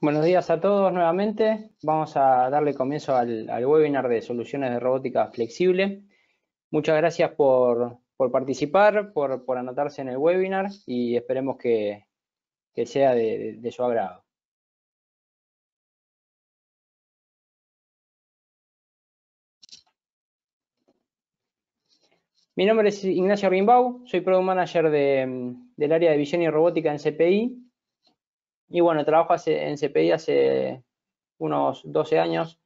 Buenos días a todos nuevamente. Vamos a darle comienzo al, webinar de soluciones de robótica flexible. Muchas gracias por, participar, por, anotarse en el webinar y esperemos que, sea de, su agrado. Mi nombre es Ignacio Rimbau, soy Product Manager del área de visión y robótica en CPI y bueno, trabajo en CPI hace unos 12 años.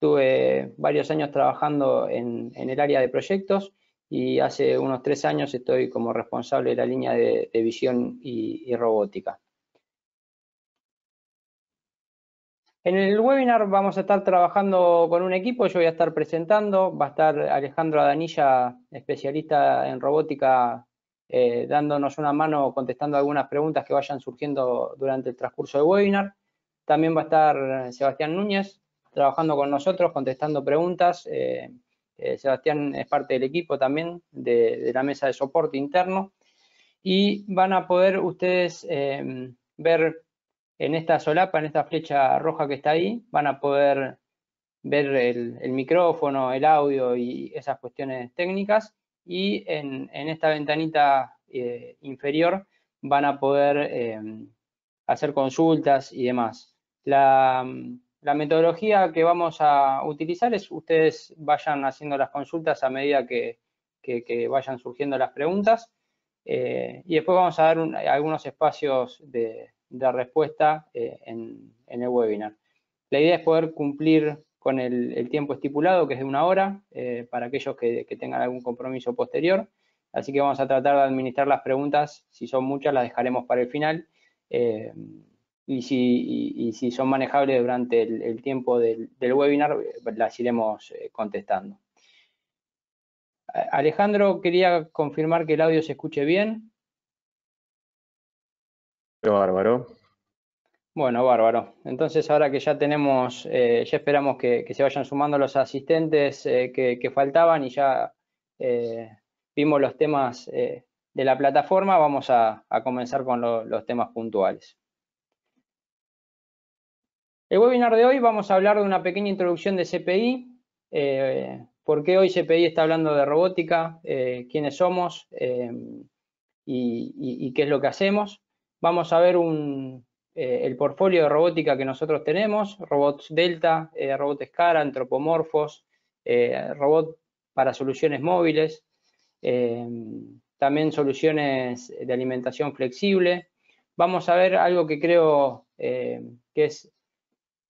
Tuve varios años trabajando en, el área de proyectos y hace unos tres años estoy como responsable de la línea de, visión y, y, robótica. En el webinar vamos a estar trabajando con un equipo, yo voy a estar presentando, va a estar Alejandro Adanilla, especialista en robótica eh, dándonos una mano contestando algunas preguntas que vayan surgiendo durante el transcurso del webinar. También va a estar eh, Sebastián Núñez trabajando con nosotros, contestando preguntas. Eh, Sebastián es parte del equipo también de, la mesa de soporte interno. Y van a poder ustedes em, ver en esta solapa, en esta flecha roja que está ahí, van a poder ver el micrófono, el audio y esas cuestiones técnicas y en, esta ventanita eh, inferior van a poder em, hacer consultas y demás. Mm, la, metodología que vamos a utilizar es ustedes vayan haciendo las consultas a medida que, vayan surgiendo las preguntas eh, y después vamos a dar algunos espacios de, respuesta eh, en, en el webinar. La idea es poder cumplir con el, tiempo estipulado, que es de una hora, eh, para aquellos que, tengan algún compromiso posterior. Así que vamos a tratar de administrar las preguntas. Si son muchas, las dejaremos para el final. Eh, y, si, son manejables durante el, tiempo del, webinar, las iremos eh, contestando. Alejandro, quería confirmar que el audio se escuche bien. Pero, bárbaro. Bueno, bárbaro. Entonces, ahora que ya tenemos, eh, ya esperamos que, se vayan sumando los asistentes eh, que, faltaban y ya eh, vimos los temas de la plataforma, vamos a, comenzar con los temas puntuales. El webinar de hoy vamos a hablar de una pequeña introducción de CPI, por qué hoy CPI está hablando de robótica, quiénes somos y qué es lo que hacemos. Vamos a ver un, eh, el portfolio de robótica que nosotros tenemos, robots Delta, eh, robots cara antropomorfos, eh, robot para soluciones móviles, también soluciones de alimentación flexible. Vamos a ver algo que creo que es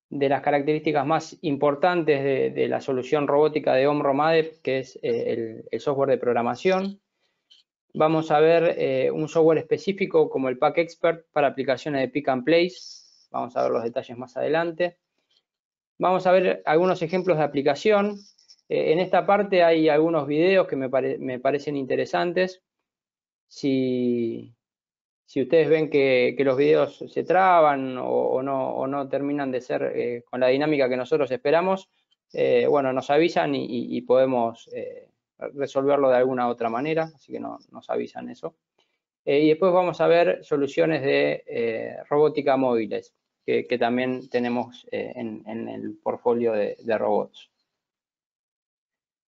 de las características más importantes de, la solución robótica de omromade que es el software de programación vamos a ver eh, un software específico como el Pack Expert para aplicaciones de pick and place. Vamos a ver los detalles más adelante. Vamos a ver algunos ejemplos de aplicación. Eh, en esta parte hay algunos videos que me, parecen interesantes. Si, ustedes ven que, los videos se traban o, no, terminan de ser eh, con la dinámica que nosotros esperamos, bueno, nos avisan y podemos resolverlo de alguna otra manera, así que nos avisan eso. Eh, y después vamos a ver soluciones de eh, robótica móviles, que, también tenemos eh, en, el portfolio de, de, robots.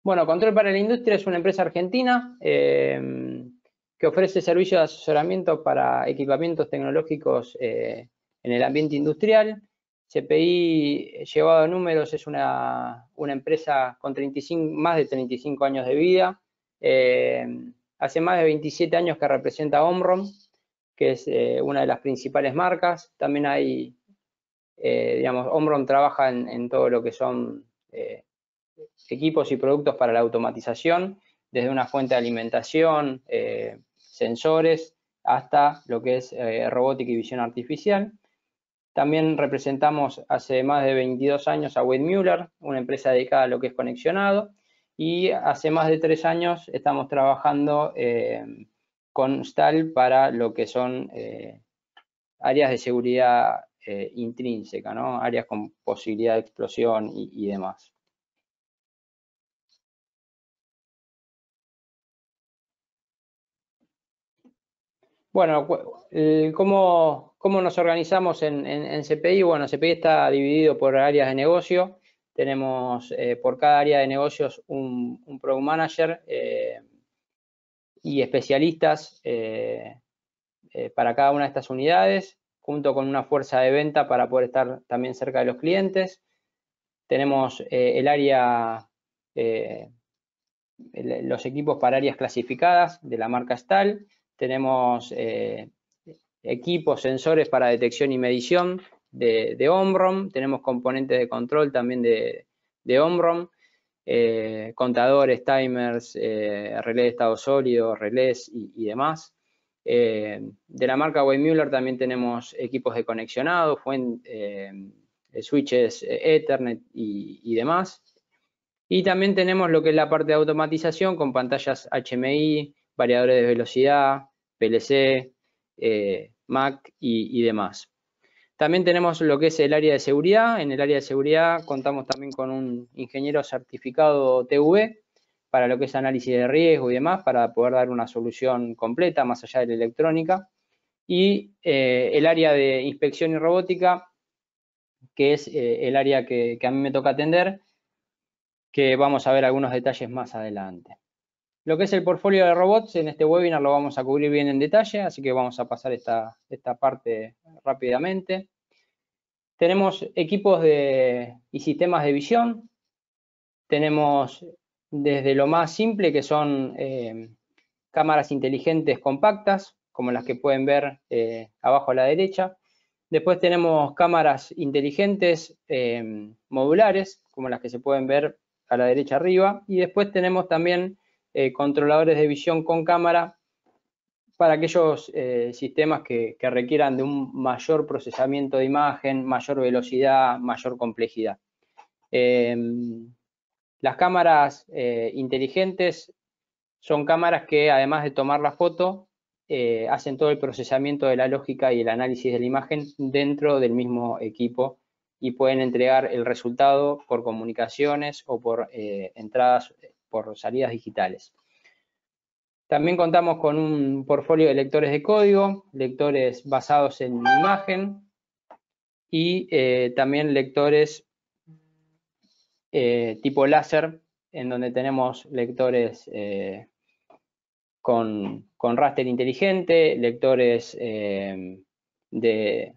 Bueno, Control para la Industria es una empresa argentina em, que ofrece servicios de asesoramiento para equipamientos tecnológicos en el ambiente industrial. CPI llevado a números es una, empresa con más de 35 años de vida. Eh, hace más de 27 años que representa Omron, que es eh, una de las principales marcas. También hay, eh, digamos, Omron trabaja en, en, todo lo que son equipos y productos para la automatización, desde una fuente de alimentación, sensores, hasta lo que es robótica y visión artificial. También representamos hace más de 22 años a Wade una empresa dedicada a lo que es conexionado, y hace más de tres años estamos trabajando eh, con STAL para lo que son eh, áreas de seguridad eh, intrínseca, áreas con posibilidad de explosión y, y demás. Bueno, ¿cómo, ¿Cómo nos organizamos en, CPI? Bueno, CPI está dividido por áreas de negocio. Tenemos eh, por cada área de negocios un, un Product Manager eh, y especialistas eh, para cada una de estas unidades, junto con una fuerza de venta para poder estar también cerca de los clientes. Tenemos el área, los equipos para áreas clasificadas de la marca Stal. Tenemos equipos, sensores para detección y medición de, de OMROM, tenemos componentes de control también de, de OMROM, eh, contadores, timers, eh, relés de estado sólido, relés y, demás. Eh, de la marca Waymuller también tenemos equipos de conexionado, switches Ethernet y, demás. Y también tenemos lo que es la parte de automatización con pantallas HMI, variadores de velocidad, PLC, Mac y, demás. También tenemos lo que es el área de seguridad. En el área de seguridad contamos también con un ingeniero certificado TV para lo que es análisis de riesgo y demás, para poder dar una solución completa más allá de la electrónica. Y eh, el área de inspección y robótica, que es eh, el área que a mí me toca atender, que vamos a ver algunos detalles más adelante. Lo que es el portfolio de robots en este webinar lo vamos a cubrir bien en detalle, así que vamos a pasar esta, parte rápidamente. Tenemos equipos y sistemas de visión. Tenemos desde lo más simple que son eh, cámaras inteligentes compactas, como las que pueden ver eh, abajo a la derecha. Después tenemos cámaras inteligentes eh, modulares, como las que se pueden ver a la derecha arriba. Y después tenemos también eh, controladores de visión con cámara para aquellos eh, sistemas que, requieran de un mayor procesamiento de imagen, mayor velocidad, mayor complejidad. Em, las cámaras eh, inteligentes son cámaras que además de tomar la foto, hacen todo el procesamiento de la lógica y el análisis de la imagen dentro del mismo equipo y pueden entregar el resultado por comunicaciones o por entradas por salidas digitales. También contamos con un portfolio de lectores de código, lectores basados en imagen y eh, también lectores eh, tipo láser, en donde tenemos lectores eh, con, raster inteligente, lectores de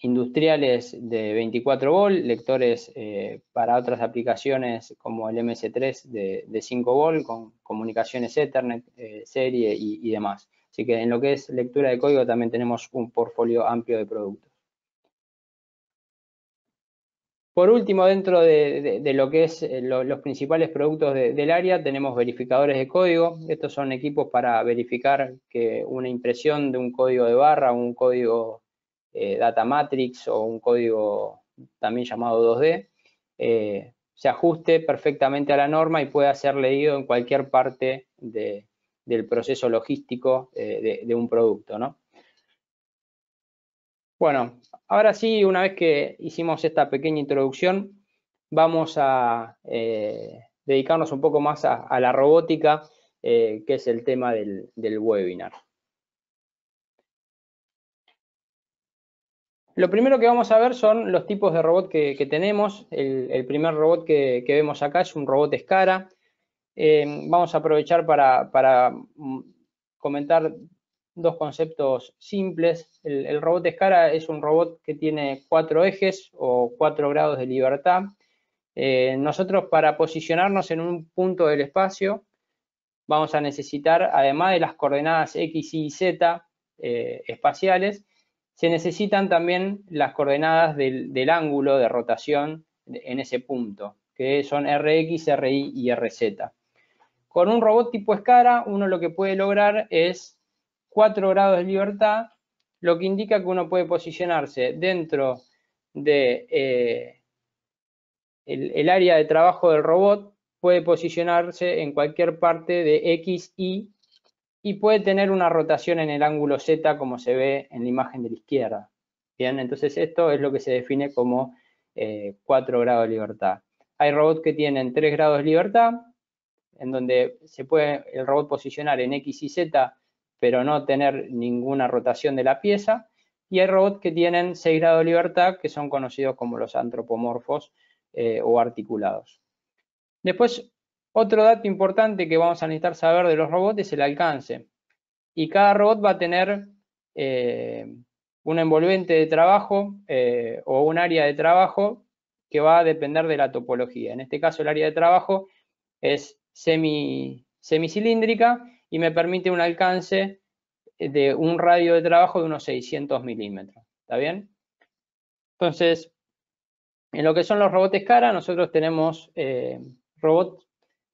industriales de 24 volt, lectores eh, para otras aplicaciones como el MS3 de, 5 volt, con comunicaciones Ethernet, eh, serie y, demás. Así que en lo que es lectura de código también tenemos un portfolio amplio de productos. Por último, dentro de, lo que es eh, los principales productos del área, tenemos verificadores de código. Estos son equipos para verificar que una impresión de un código de barra, un código eh, data matrix o un código también llamado 2D, eh, se ajuste perfectamente a la norma y pueda ser leído en cualquier parte del proceso logístico eh, de, un producto. ¿no? Bueno, ahora sí, una vez que hicimos esta pequeña introducción, vamos a dedicarnos un poco más a, la robótica, que es el tema del webinar. Lo primero que vamos a ver son los tipos de robot que, tenemos. El, primer robot que, vemos acá es un robot Escara. Eh, vamos a aprovechar para, mm, comentar dos conceptos simples. El, robot Escara es un robot que tiene cuatro ejes o cuatro grados de libertad. Eh, nosotros para posicionarnos en un punto del espacio vamos a necesitar, además de las coordenadas X, Y y Z eh, espaciales, se necesitan también las coordenadas del, ángulo de rotación en ese punto, que son RX, RI y RZ. Con un robot tipo escara, uno lo que puede lograr es 4 grados de libertad, lo que indica que uno puede posicionarse dentro de eh, el, área de trabajo del robot, puede posicionarse en cualquier parte de X, Y y puede tener una rotación en el ángulo Z como se ve en la imagen de la izquierda. Bien, entonces esto es lo que se define como eh, cuatro 4 grados de libertad. Hay robots que tienen 3 grados de libertad, en donde se puede el robot posicionar en X y Z, pero no tener ninguna rotación de la pieza. Y hay robots que tienen 6 grados de libertad, que son conocidos como los antropomorfos eh, o articulados. Después, otro dato importante que vamos a necesitar saber de los robots es el alcance. Y cada robot va a tener eh, un envolvente de trabajo eh, o un área de trabajo que va a depender de la topología. En este caso el área de trabajo es semi, semicilíndrica y me permite un alcance de un radio de trabajo de unos 600 milímetros. ¿Está bien? Entonces, en lo que son los robots cara, nosotros tenemos eh, robots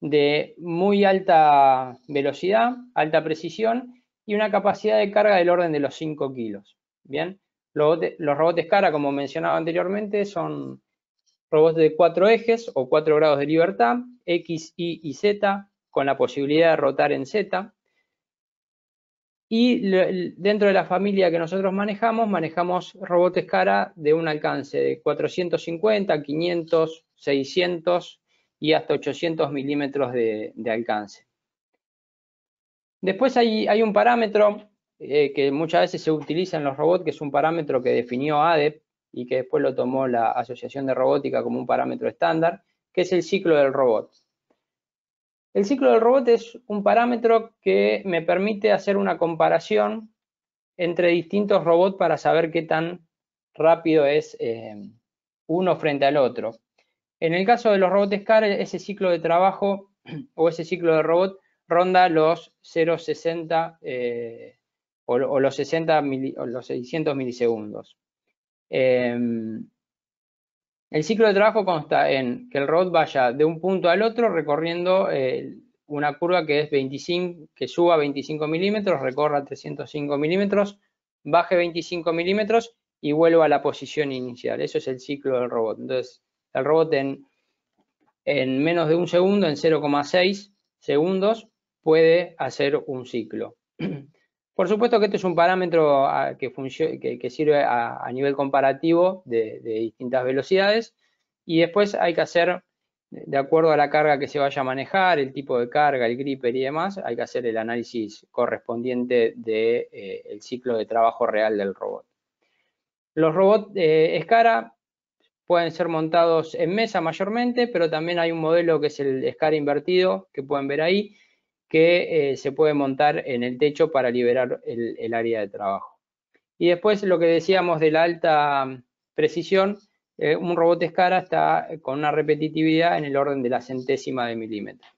de muy alta velocidad, alta precisión y una capacidad de carga del orden de los 5 kilos. Bien, los, los robots cara, como mencionaba anteriormente, son robots de cuatro ejes o cuatro grados de libertad, X, Y y Z, con la posibilidad de rotar en Z. Y dentro de la familia que nosotros manejamos, manejamos robots cara de un alcance de 450, 500, 600 y hasta 800 milímetros de, alcance. Después hay, hay un parámetro eh, que muchas veces se utiliza en los robots, que es un parámetro que definió ADEP y que después lo tomó la Asociación de Robótica como un parámetro estándar, que es el ciclo del robot. El ciclo del robot es un parámetro que me permite hacer una comparación entre distintos robots para saber qué tan rápido es eh, uno frente al otro. En el caso de los robots SCAR, ese ciclo de trabajo o ese ciclo de robot ronda los 0,60 eh, o, los 60 los 600 milisegundos. Em, el ciclo de trabajo consta en que el robot vaya de un punto al otro recorriendo eh, una curva que es 25, que suba 25 milímetros, recorra 305 milímetros, baje 25 milímetros y vuelva a la posición inicial. Eso es el ciclo del robot. Entonces, el robot en, menos de un segundo, en 0,6 segundos, puede hacer un ciclo. Por supuesto que este es un parámetro ah, que, sirve a, nivel comparativo de, distintas velocidades y después hay que hacer, de acuerdo a la carga que se vaya a manejar, el tipo de carga, el gripper y demás, hay que hacer el análisis correspondiente del eh, ciclo de trabajo real del robot. Los robots eh, SCARA... Escara pueden ser montados en mesa mayormente, pero también hay un modelo que es el SCAR invertido, que pueden ver ahí, que eh, se puede montar en el techo para liberar el, área de trabajo. Y después lo que decíamos de la alta mm, precisión, eh, un robot SCARA está con una repetitividad en el orden de la centésima de milímetro.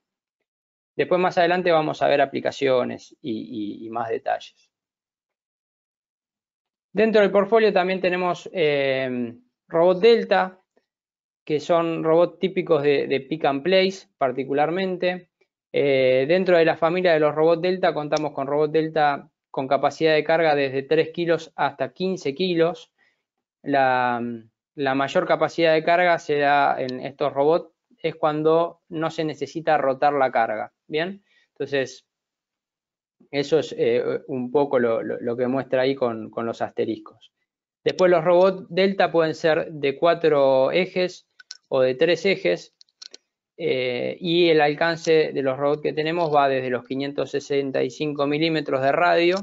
Después más adelante vamos a ver aplicaciones y, más detalles. Dentro del portfolio también tenemos eh, Robot Delta, que son robots típicos de, pick and place particularmente. Eh, dentro de la familia de los robots Delta contamos con robots Delta con capacidad de carga desde 3 kilos hasta 15 kilos. La, mayor capacidad de carga se da en estos robots es cuando no se necesita rotar la carga. Bien, entonces eso es eh, un poco lo, que muestra ahí con los asteriscos. Después los robots Delta pueden ser de cuatro ejes o de tres ejes eh, y el alcance de los robots que tenemos va desde los 565 milímetros de radio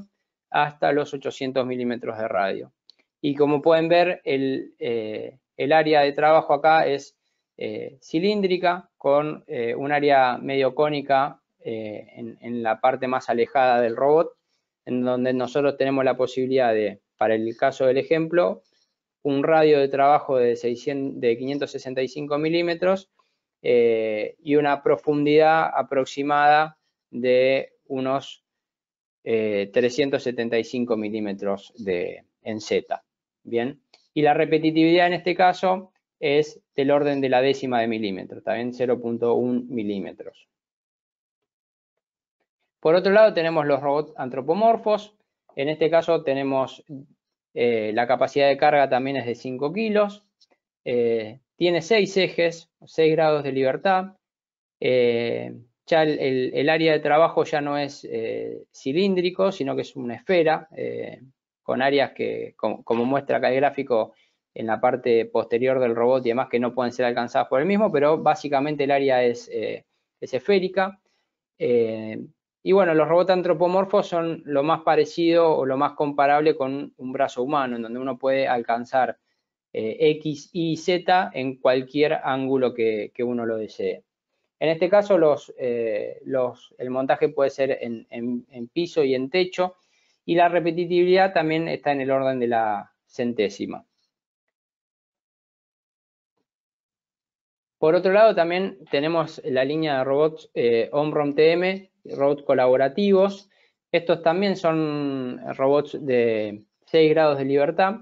hasta los 800 milímetros de radio. Y como pueden ver, el, eh, área de trabajo acá es eh, cilíndrica con un área medio cónica en la parte más alejada del robot, en donde nosotros tenemos la posibilidad de para el caso del ejemplo, un radio de trabajo de, 565 milímetros eh, y una profundidad aproximada de unos 375 eh, milímetros de, en Z. Bien, y la repetitividad en este caso es del orden de la décima de milímetros, también 0.1 milímetros. Por otro lado tenemos los robots antropomorfos, en este caso tenemos eh, la capacidad de carga también es de 5 kilos, eh, tiene 6 ejes, 6 grados de libertad, eh, ya el, área de trabajo ya no es cilíndrico, sino que es una esfera con áreas que, como, muestra acá el gráfico, en la parte posterior del robot y demás que no pueden ser alcanzadas por el mismo, pero básicamente el área es esférica. Y bueno, los robots antropomorfos son lo más parecido o lo más comparable con un brazo humano, en donde uno puede alcanzar eh, X, Y, Z en cualquier ángulo que, uno lo desee. En este caso, eh, el montaje puede ser en, piso y en techo, y la repetitividad también está en el orden de la centésima. Por otro lado, también tenemos la línea de robots eh, Omron TM, robots colaborativos. Estos también son eh, robots de 6 grados de libertad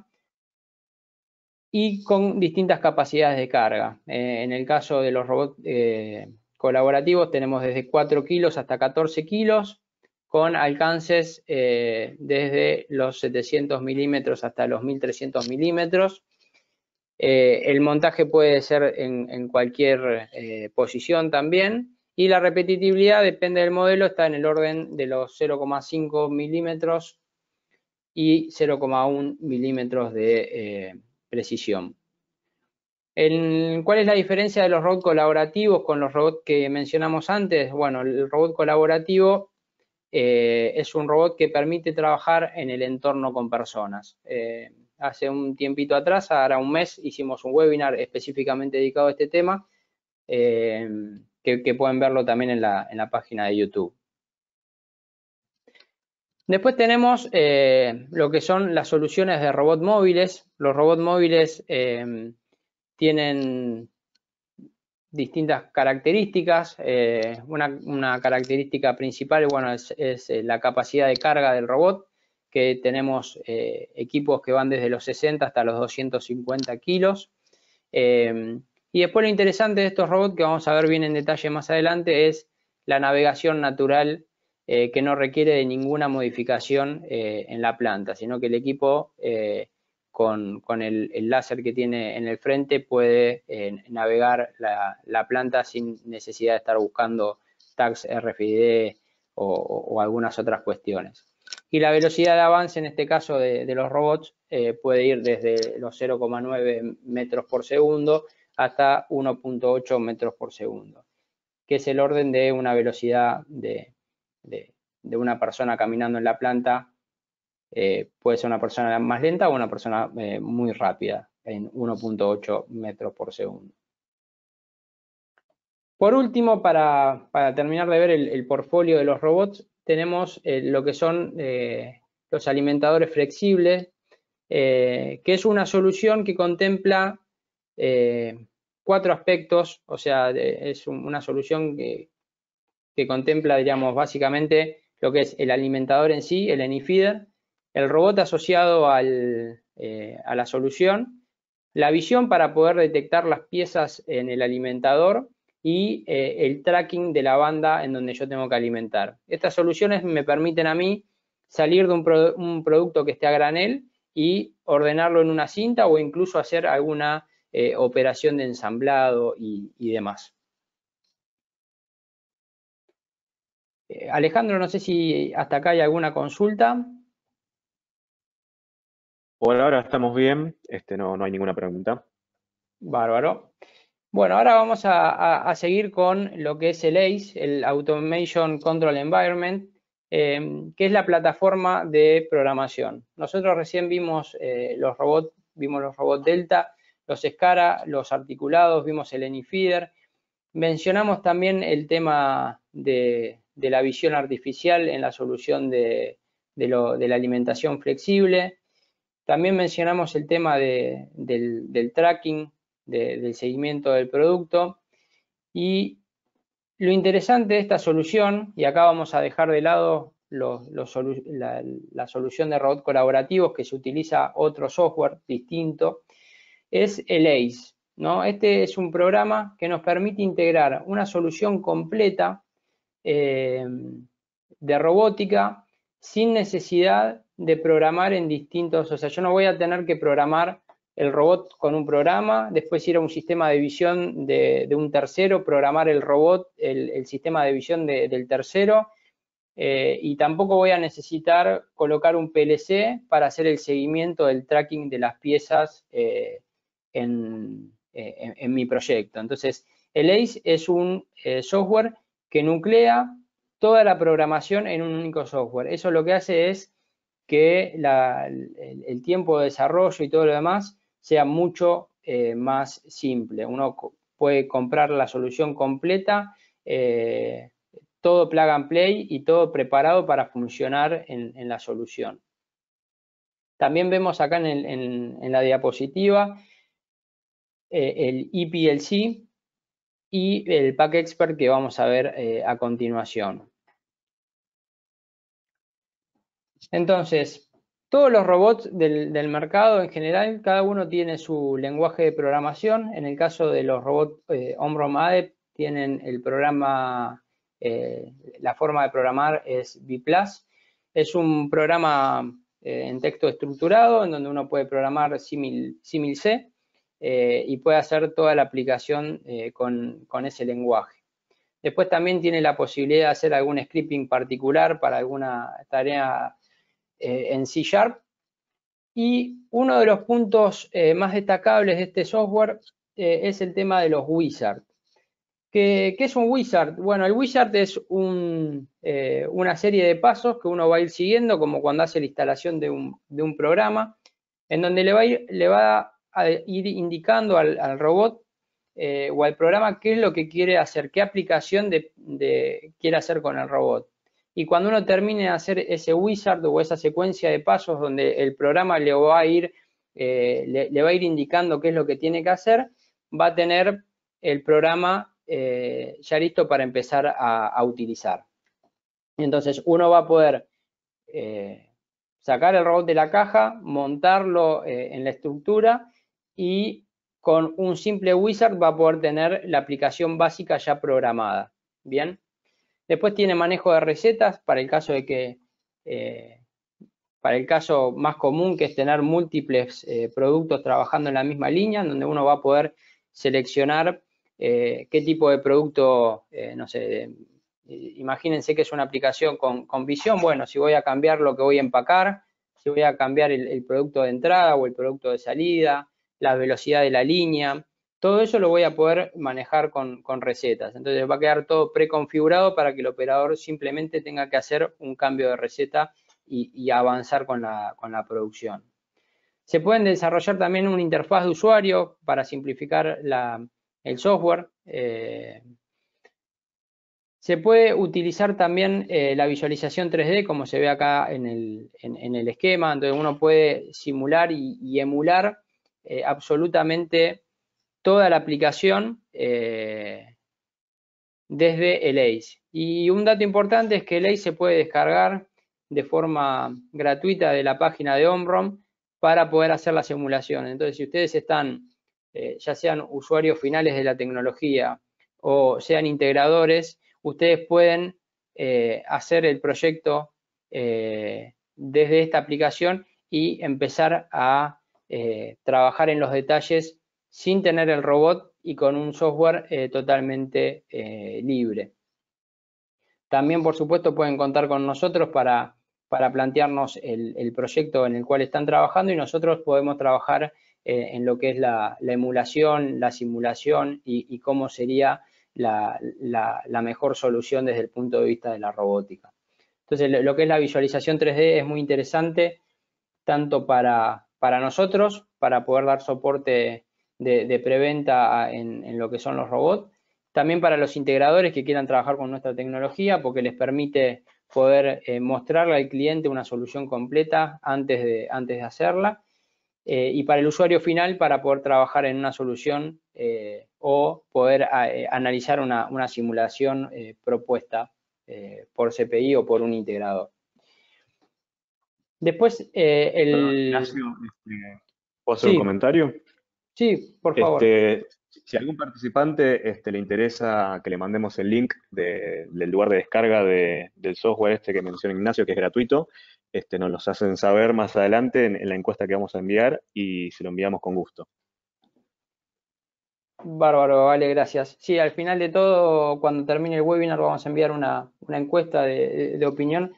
y con distintas capacidades de carga. Eh, en el caso de los robots eh, colaborativos tenemos desde 4 kilos hasta 14 kilos, con alcances desde los 700 milímetros hasta los 1300 milímetros. el montaje puede ser en cualquier posición también y la repetitividad depende del modelo, está en el orden de los 0,5 milímetros y 0,1 milímetros de eh, precisión. ¿Cuál es la diferencia de los robots colaborativos con los robots que mencionamos antes? Bueno, el robot colaborativo eh, es un robot que permite trabajar en el entorno con personas. Eh, hace un tiempito atrás, ahora un mes, hicimos un webinar específicamente dedicado a este tema que, pueden verlo también en la, página de YouTube. Después tenemos eh, lo que son las soluciones de robots móviles. Los robots móviles eh, tienen distintas características. Eh, una, característica principal bueno, es, la capacidad de carga del robot, que tenemos equipos que van desde los 60 hasta los 250 kilos. Y después lo interesante de estos robots, que vamos a ver bien en detalle más adelante, es la navegación natural eh, que no requiere de ninguna modificación eh, en la planta, sino que el equipo eh, con, el, láser que tiene en el frente puede navegar la, planta sin necesidad de estar buscando tags RFID e o, algunas otras cuestiones. Y la velocidad de avance en este caso de los robots puede ir desde los 0,9 metros por segundo hasta 1.8 metros por segundo, que es el orden de una velocidad de, una persona caminando en la planta. Eh, puede ser una persona más lenta o una persona eh, muy rápida en 1.8 metros por segundo. Por último, para, terminar de ver el, portfolio de los robots, tenemos eh, lo que son los alimentadores flexibles, que es una solución que contempla cuatro aspectos, o sea, es una solución que, contempla, diríamos, básicamente lo que es el alimentador en sí, el feeder, el robot asociado eh, a la solución, la visión para poder detectar las piezas en el alimentador y eh, el tracking de la banda en donde yo tengo que alimentar. Estas soluciones me permiten a mí salir de un producto que esté a granel y ordenarlo en una cinta o incluso hacer alguna eh, operación de ensamblado y, demás. Eh, Alejandro, no sé si hasta acá hay alguna consulta. Por ahora estamos bien, este, no, no hay ninguna pregunta. Bárbaro. Bueno, ahora vamos a, seguir con lo que es el ACE, el Automation Control Environment, em, que es la plataforma de programación. Nosotros recién vimos eh, los robots, vimos los robots Delta, los escara, los articulados, vimos el ENIFIDER. Mencionamos también el tema de, la visión artificial en la solución de, la alimentación flexible. También mencionamos el tema del, tracking, del seguimiento del producto. Y lo interesante de esta solución, y acá vamos a dejar de lado la, solución de robot colaborativos que se utiliza otro software distinto, es el ACE. ¿no? Este es un programa que nos permite integrar una solución completa eh, de robótica sin necesidad de programar en distintos, o sea, yo no voy a tener que programar el robot con un programa, después ir a un sistema de visión de, un tercero, programar el robot, el, sistema de visión del tercero, eh, y tampoco voy a necesitar colocar un PLC para hacer el seguimiento del tracking de las piezas eh, eh, en, mi proyecto. Entonces, el ACE es un eh, software que nuclea toda la programación en un único software. Eso lo que hace es que el, tiempo de desarrollo y todo lo demás sea mucho eh, más simple. Uno puede comprar la solución completa, todo plug and play y todo preparado para funcionar en, la solución. También vemos acá en la diapositiva eh, el EPLC y el Pack Expert que vamos a ver eh, a continuación. Entonces, todos los robots del, mercado en general, cada uno tiene su lenguaje de programación. En el caso de los robots eh, Omron tienen el programa, eh, la forma de programar es B+. Es un programa en texto estructurado en donde uno puede programar Simil, C eh, y puede hacer toda la aplicación eh, con, ese lenguaje. Después también tiene la posibilidad de hacer algún scripting particular para alguna tarea eh, en C Sharp. Y uno de los puntos más destacables de este software es el tema de los wizards. ¿Qué, es un wizard? Bueno, el wizard es una serie de pasos que uno va a ir siguiendo, como cuando hace la instalación de un, programa, en donde le va, a le va ir indicando al, robot eh, o al programa qué es lo que quiere hacer, qué aplicación quiere hacer con el robot. Y cuando uno termine de hacer ese wizard o esa secuencia de pasos donde el programa le va a ir, eh, le, va a ir indicando qué es lo que tiene que hacer, va a tener el programa eh, ya listo para empezar a, a, utilizar. Entonces uno va a poder sacar el robot de la caja, montarlo en la estructura y con un simple wizard va a poder tener la aplicación básica ya programada. Bien. Después tiene manejo de recetas para el caso de que, eh, para el caso más común que es tener múltiples eh, productos trabajando en la misma línea, donde uno va a poder seleccionar eh, qué tipo de producto, no sé, imagínense que es una aplicación con, visión, bueno, si voy a cambiar lo que voy a empacar, si voy a cambiar el producto de entrada o el producto de salida, la velocidad de la línea, todo eso lo voy a poder manejar con, recetas. Entonces va a quedar todo preconfigurado para que el operador simplemente tenga que hacer un cambio de receta y, avanzar con la, producción. Se pueden desarrollar también una interfaz de usuario para simplificar el software. Eh, se puede utilizar también eh, la visualización 3D, como se ve acá en el, esquema. Entonces uno puede simular y emular eh, absolutamente toda la aplicación eh, desde el ACE. Y un dato importante es que el ACE se puede descargar de forma gratuita de la página de Omron para poder hacer la simulación. Entonces, si ustedes están, eh, ya sean usuarios finales de la tecnología o sean integradores, ustedes pueden hacer el proyecto desde esta aplicación y empezar a eh, trabajar en los detalles sin tener el robot y con un software eh, totalmente eh, libre. También, por supuesto, pueden contar con nosotros para, para plantearnos el, proyecto en el cual están trabajando y nosotros podemos trabajar en lo que es la, emulación, la simulación y, cómo sería la, mejor solución desde el punto de vista de la robótica. Entonces, lo que es la visualización 3D es muy interesante tanto para, para nosotros, para poder dar soporte de, preventa en, lo que son los robots. También para los integradores que quieran trabajar con nuestra tecnología porque les permite poder eh, mostrarle al cliente una solución completa antes de, antes de hacerla. Eh, y para el usuario final para poder trabajar en una solución eh, o poder analizar una simulación propuesta por CPI o por un integrador. Después, eh, el... Ignacio, este, ¿puedo hacer un comentario? Sí, por favor. Este, si a algún participante este, le interesa que le mandemos el link del lugar de descarga del software este que menciona Ignacio, que es gratuito, este, nos los hacen saber más adelante en, la encuesta que vamos a enviar y se lo enviamos con gusto. Bárbaro, vale, gracias. Sí, al final de todo, cuando termine el webinar, vamos a enviar una, encuesta de opinión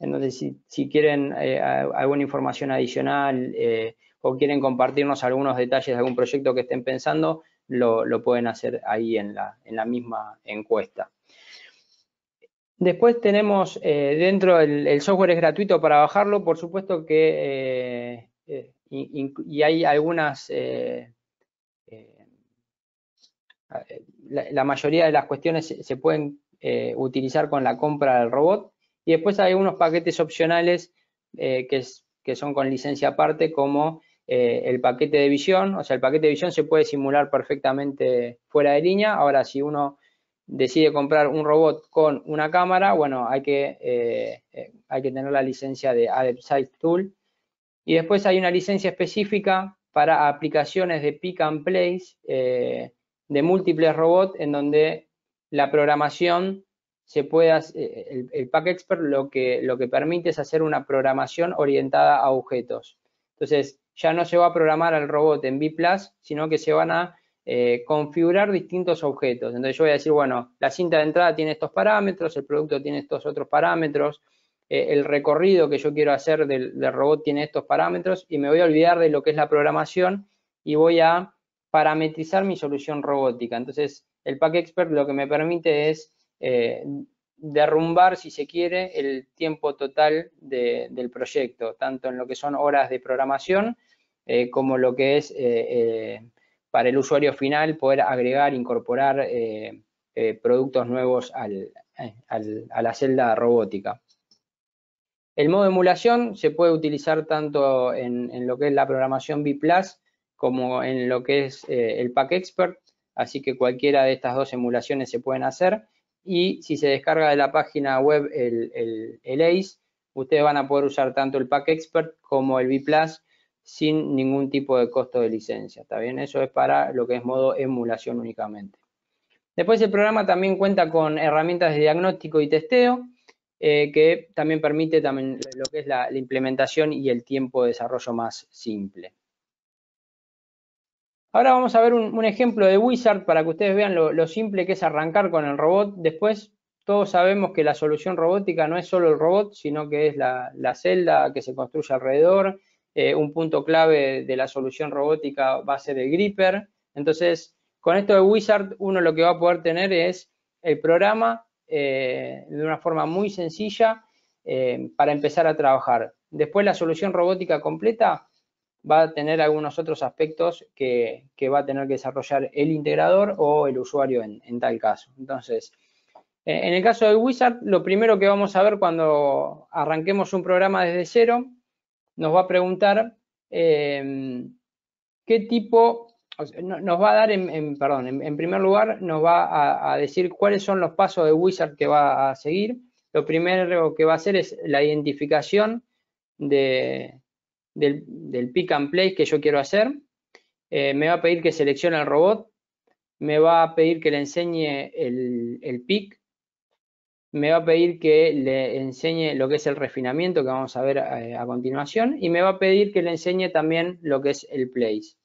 entonces, si, quieren eh, alguna información adicional eh, o quieren compartirnos algunos detalles de algún proyecto que estén pensando, lo, pueden hacer ahí en la, misma encuesta. Después tenemos eh, dentro, el, software es gratuito para bajarlo, por supuesto que y, hay algunas... La, mayoría de las cuestiones se pueden utilizar con la compra del robot, y después hay unos paquetes opcionales eh, que, son con licencia aparte, como eh, el paquete de visión. O sea, el paquete de visión se puede simular perfectamente fuera de línea. Ahora, si uno decide comprar un robot con una cámara, bueno, hay que, eh, tener la licencia de Adept Tool. Y después hay una licencia específica para aplicaciones de pick and place de múltiples robots en donde la programación se eh, el, Pack Expert lo que, lo que permite es hacer una programación orientada a objetos. Entonces, ya no se va a programar al robot en B+, sino que se van a eh, configurar distintos objetos. Entonces, yo voy a decir, bueno, la cinta de entrada tiene estos parámetros, el producto tiene estos otros parámetros, eh, el recorrido que yo quiero hacer del, del robot tiene estos parámetros y me voy a olvidar de lo que es la programación y voy a parametrizar mi solución robótica. Entonces, el Pack Expert lo que me permite es eh, derrumbar, si se quiere, el tiempo total del proyecto, tanto en lo que son horas de programación eh, como lo que es eh, para el usuario final poder agregar, incorporar productos nuevos a la celda robótica. El modo de emulación se puede utilizar tanto en, en lo que es la programación B+, como en lo que es el Pack Expert, así que cualquiera de estas dos emulaciones se pueden hacer y si se descarga de la página web el, el, ACE, ustedes van a poder usar tanto el Pack Expert como el B Plus sin ningún tipo de costo de licencia, ¿está bien? Eso es para lo que es modo emulación únicamente. Después el programa también cuenta con herramientas de diagnóstico y testeo, eh, que también permite también lo que es la implementación y el tiempo de desarrollo más simple. Ahora vamos a ver un, ejemplo de Wizard para que ustedes vean lo, simple que es arrancar con el robot. Después, todos sabemos que la solución robótica no es solo el robot, sino que es la, celda que se construye alrededor. Eh, un punto clave de la solución robótica va a ser el gripper. Entonces, con esto de Wizard, uno lo que va a poder tener es el programa eh, de una forma muy sencilla eh, para empezar a trabajar. Después, la solución robótica completa va a tener algunos otros aspectos que, va a tener que desarrollar el integrador o el usuario en, tal caso. Entonces, eh, en el caso de wizard, lo primero que vamos a ver cuando arranquemos un programa desde cero, nos va a preguntar eh, qué tipo, nos va a dar, en, perdón, en, primer lugar nos va a, decir cuáles son los pasos de wizard que va a seguir. Lo primero que va a hacer es la identificación de, del, pick and place que yo quiero hacer. Eh, me va a pedir que seleccione el robot, me va a pedir que le enseñe el, pick, me va a pedir que le enseñe lo que es el refinamiento que vamos a ver eh, a, continuación y me va a pedir que le enseñe también lo que es el place.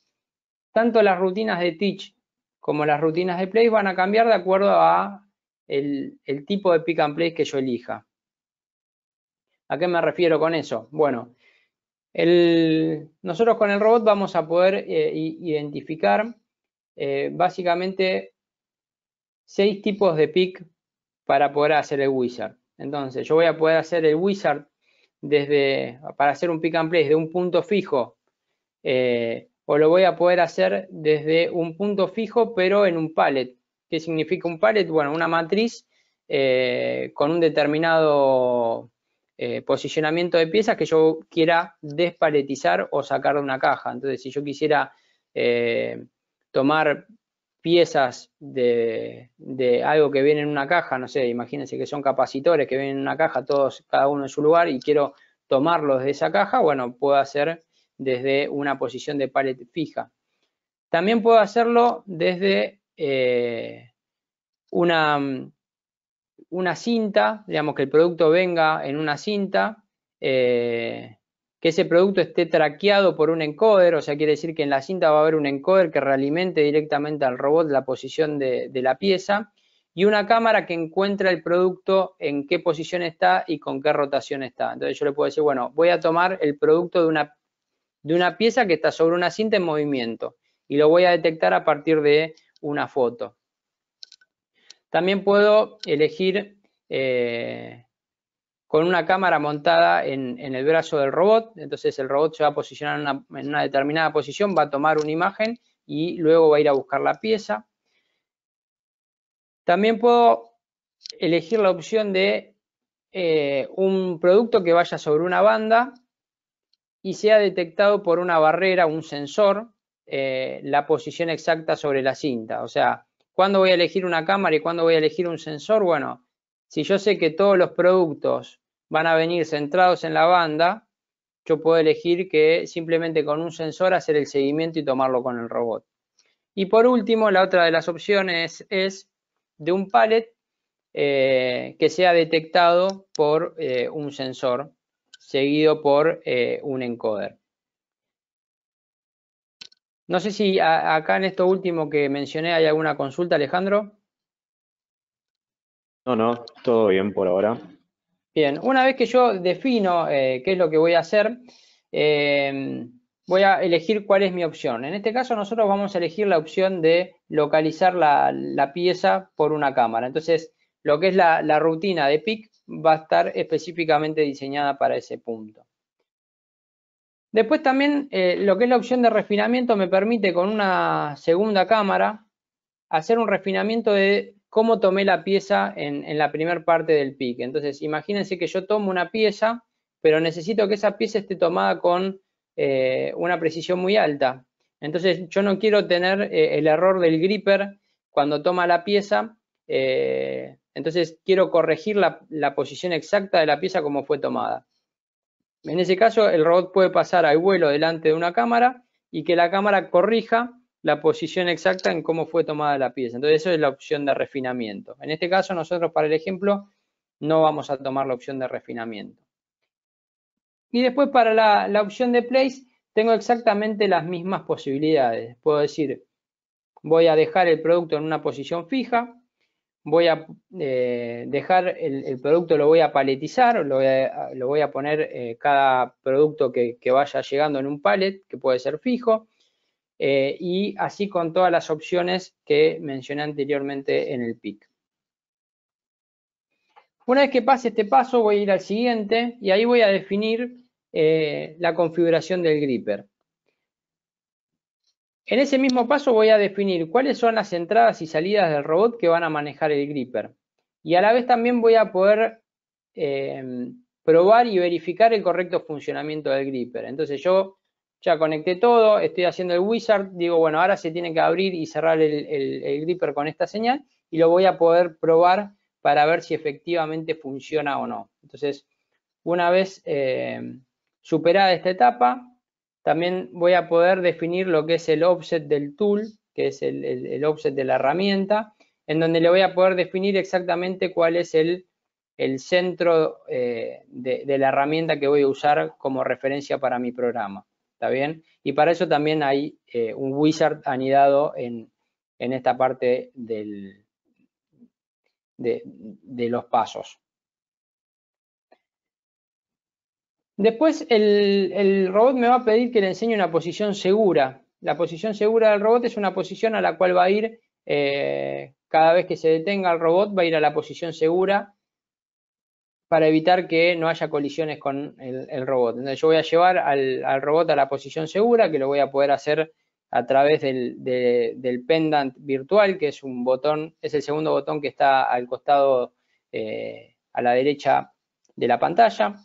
Tanto las rutinas de teach como las rutinas de place van a cambiar de acuerdo a el, el tipo de pick and place que yo elija. ¿A qué me refiero con eso? Bueno, nosotros con el robot vamos a poder eh, identificar eh, básicamente seis tipos de pick para poder hacer el wizard. Entonces, yo voy a poder hacer el wizard desde, para hacer un pick and play desde un punto fijo, eh, o lo voy a poder hacer desde un punto fijo, pero en un pallet. ¿Qué significa un pallet? Bueno, una matriz con un determinado eh, posicionamiento de piezas que yo quiera despaletizar o sacar de una caja. Entonces, si yo quisiera eh, tomar piezas de, de, algo que viene en una caja, no sé, imagínense que son capacitores que vienen en una caja, todos, cada uno en su lugar, y quiero tomarlos de esa caja, bueno, puedo hacer desde una posición de palet fija. También puedo hacerlo desde eh, una, mm, una cinta, digamos que el producto venga en una cinta, eh, que ese producto esté traqueado por un encoder, o sea, quiere decir que en la cinta va a haber un encoder que realimente directamente al robot la posición de, la pieza, y una cámara que encuentra el producto en qué posición está y con qué rotación está. Entonces yo le puedo decir, bueno, voy a tomar el producto de una pieza que está sobre una cinta en movimiento y lo voy a detectar a partir de una foto. También puedo elegir eh, con una cámara montada en, el brazo del robot, entonces el robot se va a posicionar en una, determinada posición, va a tomar una imagen y luego va a ir a buscar la pieza. También puedo elegir la opción de eh, un producto que vaya sobre una banda y sea detectado por una barrera, un sensor, eh, la posición exacta sobre la cinta. O sea, ¿Cuándo voy a elegir una cámara y cuándo voy a elegir un sensor? Bueno, si yo sé que todos los productos van a venir centrados en la banda, yo puedo elegir que simplemente con un sensor hacer el seguimiento y tomarlo con el robot. Y por último, la otra de las opciones es de un palette eh, que sea detectado por eh, un sensor seguido por eh, un encoder. No sé si acá en esto último que mencioné hay alguna consulta, Alejandro. No, no, todo bien por ahora. Bien, una vez que yo defino eh, qué es lo que voy a hacer, em, voy a elegir cuál es mi opción. En este caso nosotros vamos a elegir la opción de localizar la, pieza por una cámara. Entonces, lo que es la, la rutina de PIC va a estar específicamente diseñada para ese punto. Después también eh, lo que es la opción de refinamiento me permite con una segunda cámara hacer un refinamiento de cómo tomé la pieza en, la primera parte del pick. Entonces imagínense que yo tomo una pieza, pero necesito que esa pieza esté tomada con eh, una precisión muy alta. Entonces yo no quiero tener eh, el error del gripper cuando toma la pieza, entonces quiero corregir la posición exacta de la pieza como fue tomada. En ese caso, el robot puede pasar al vuelo delante de una cámara y que la cámara corrija la posición exacta en cómo fue tomada la pieza. Entonces, eso es la opción de refinamiento. En este caso, nosotros para el ejemplo no vamos a tomar la opción de refinamiento. Y después para la opción de place tengo exactamente las mismas posibilidades. Puedo decir, voy a dejar el producto en una posición fija, voy a eh, dejar el, producto, lo voy a paletizar, lo voy a, poner eh, cada producto que, vaya llegando en un palet, que puede ser fijo, eh, y así con todas las opciones que mencioné anteriormente en el PIC. Una vez que pase este paso, voy a ir al siguiente y ahí voy a definir la configuración del gripper. En ese mismo paso voy a definir cuáles son las entradas y salidas del robot que van a manejar el gripper. Y a la vez también voy a poder em, probar y verificar el correcto funcionamiento del gripper. Entonces yo ya conecté todo, estoy haciendo el wizard, digo, bueno, ahora se tiene que abrir y cerrar el, gripper con esta señal y lo voy a poder probar para ver si efectivamente funciona o no. Entonces, una vez em, superada esta etapa, también voy a poder definir lo que es el offset del tool, que es el, offset de la herramienta, en donde le voy a poder definir exactamente cuál es el, centro eh, de, la herramienta que voy a usar como referencia para mi programa. ¿Está bien? Y para eso también hay eh, un wizard anidado en, esta parte del, de, los pasos. Después el, robot me va a pedir que le enseñe una posición segura. La posición segura del robot es una posición a la cual va a ir, eh, cada vez que se detenga el robot, va a ir a la posición segura para evitar que no haya colisiones con el, robot. Entonces yo voy a llevar al, robot a la posición segura, que lo voy a poder hacer a través del, pendant virtual, que es un botón, es el segundo botón que está al costado, eh, a la derecha de la pantalla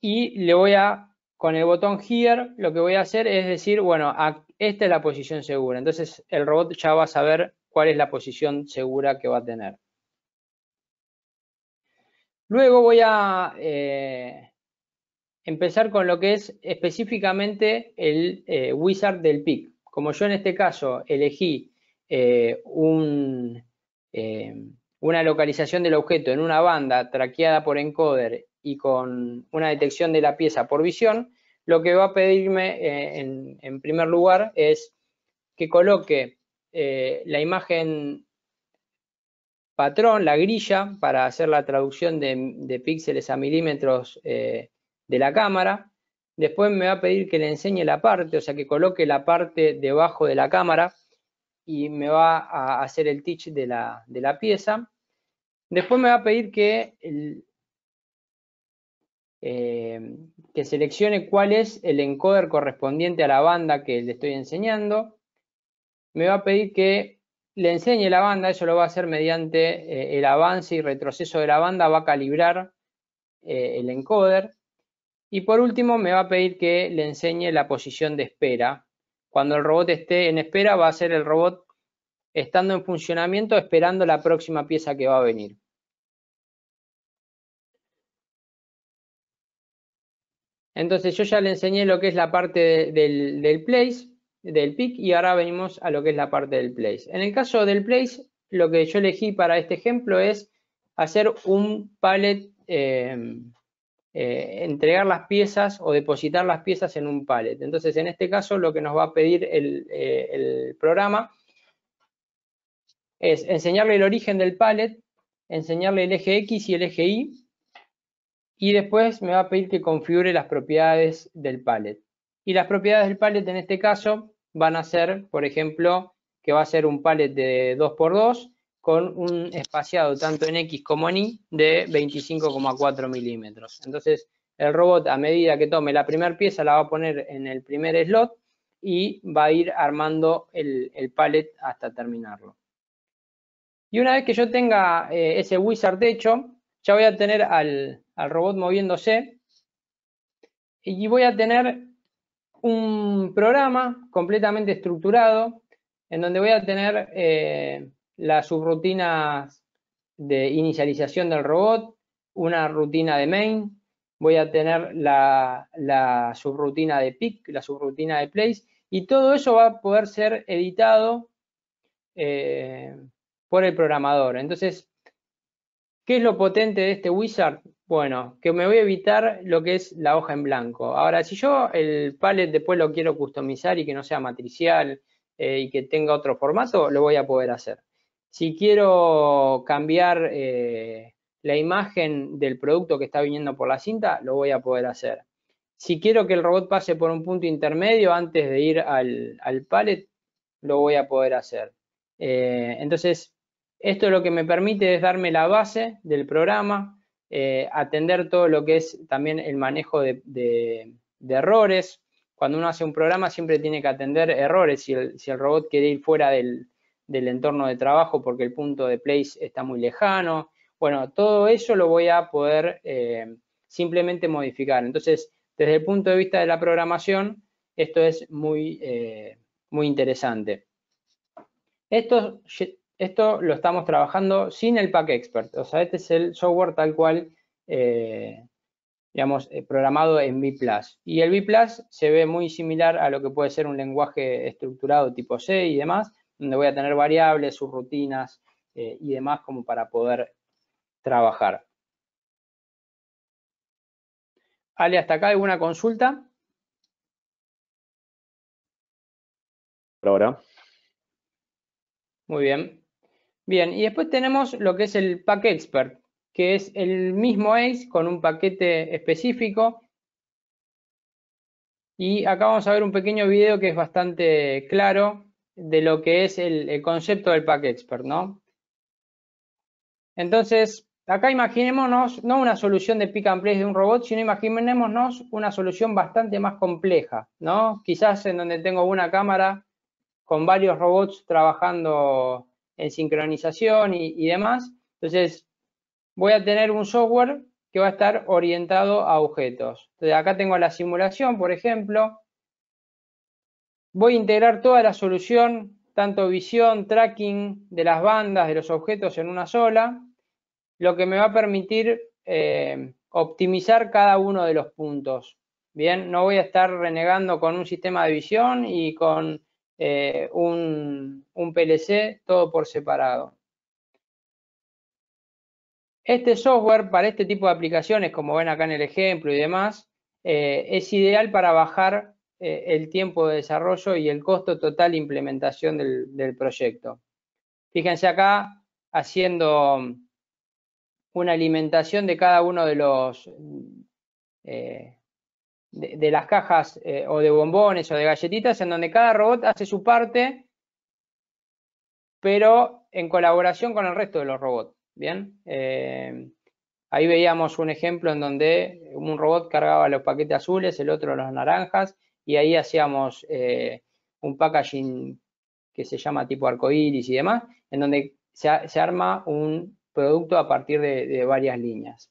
y le voy a, con el botón here, lo que voy a hacer es decir, bueno, esta es la posición segura. Entonces el robot ya va a saber cuál es la posición segura que va a tener. Luego voy a eh, empezar con lo que es específicamente el eh, wizard del pick. Como yo en este caso elegí eh, un, una localización del objeto en una banda traqueada por encoder y con una detección de la pieza por visión, lo que va a pedirme eh, en, primer lugar es que coloque eh, la imagen patrón, la grilla, para hacer la traducción de, píxeles a milímetros eh, de la cámara. Después me va a pedir que le enseñe la parte, o sea que coloque la parte debajo de la cámara y me va a hacer el teach de la, pieza. Después me va a pedir que eh, que seleccione cuál es el encoder correspondiente a la banda que le estoy enseñando. Me va a pedir que le enseñe la banda, eso lo va a hacer mediante eh, el avance y retroceso de la banda, va a calibrar eh, el encoder. Y por último me va a pedir que le enseñe la posición de espera. Cuando el robot esté en espera va a ser el robot estando en funcionamiento esperando la próxima pieza que va a venir. Entonces yo ya le enseñé lo que es la parte del, place, del pick, y ahora venimos a lo que es la parte del place. En el caso del place, lo que yo elegí para este ejemplo es hacer un pallet, em, eh, entregar las piezas o depositar las piezas en un pallet. Entonces en este caso lo que nos va a pedir el, eh, el programa es enseñarle el origen del pallet, enseñarle el eje X y el eje Y, y después me va a pedir que configure las propiedades del pallet. Y las propiedades del pallet en este caso van a ser, por ejemplo, que va a ser un pallet de 2x2 con un espaciado tanto en X como en Y de 25,4 milímetros. Entonces, el robot a medida que tome la primera pieza la va a poner en el primer slot y va a ir armando el, el pallet hasta terminarlo. Y una vez que yo tenga eh, ese wizard hecho, ya voy a tener al, al robot moviéndose y voy a tener un programa completamente estructurado en donde voy a tener eh, las subrutinas de inicialización del robot, una rutina de main, voy a tener la, subrutina de pick, la subrutina de place y todo eso va a poder ser editado eh, por el programador. Entonces, ¿qué es lo potente de este wizard? Bueno, que me voy a evitar lo que es la hoja en blanco. Ahora, si yo el palet después lo quiero customizar y que no sea matricial eh, y que tenga otro formato, lo voy a poder hacer. Si quiero cambiar eh, la imagen del producto que está viniendo por la cinta, lo voy a poder hacer. Si quiero que el robot pase por un punto intermedio antes de ir al, al lo voy a poder hacer. Eh, entonces, esto lo que me permite es darme la base del programa, eh, atender todo lo que es también el manejo de, errores. Cuando uno hace un programa siempre tiene que atender errores. Si el, si el robot quiere ir fuera del, entorno de trabajo porque el punto de place está muy lejano. Bueno, todo eso lo voy a poder eh, simplemente modificar. Entonces, desde el punto de vista de la programación, esto es muy, eh, muy interesante. Esto esto lo estamos trabajando sin el Pack Expert, o sea, este es el software tal cual, eh, digamos, eh, programado en B+. Y el B+, se ve muy similar a lo que puede ser un lenguaje estructurado tipo C y demás, donde voy a tener variables, subrutinas eh, y demás como para poder trabajar. Ale, ¿hasta acá alguna consulta? Por ahora. Muy bien. Bien, y después tenemos lo que es el Pack Expert, que es el mismo ACE con un paquete específico. Y acá vamos a ver un pequeño video que es bastante claro de lo que es el, concepto del Pack Expert, ¿no? Entonces, acá imaginémonos no una solución de pick and place de un robot, sino imaginémonos una solución bastante más compleja, ¿no? Quizás en donde tengo una cámara con varios robots trabajando en sincronización y, demás. Entonces, voy a tener un software que va a estar orientado a objetos. Entonces, acá tengo la simulación, por ejemplo. Voy a integrar toda la solución, tanto visión, tracking de las bandas, de los objetos en una sola, lo que me va a permitir eh, optimizar cada uno de los puntos. Bien, no voy a estar renegando con un sistema de visión y con eh, un, PLC, todo por separado. Este software para este tipo de aplicaciones, como ven acá en el ejemplo y demás, eh, es ideal para bajar eh, el tiempo de desarrollo y el costo total de implementación del, proyecto. Fíjense acá haciendo una alimentación de cada uno de los de, las cajas eh, o de bombones o de galletitas, en donde cada robot hace su parte, pero en colaboración con el resto de los robots. Bien, eh, ahí veíamos un ejemplo en donde un robot cargaba los paquetes azules, el otro los naranjas, y ahí hacíamos eh, un packaging que se llama tipo arcoíris y demás, en donde se, arma un producto a partir de varias líneas.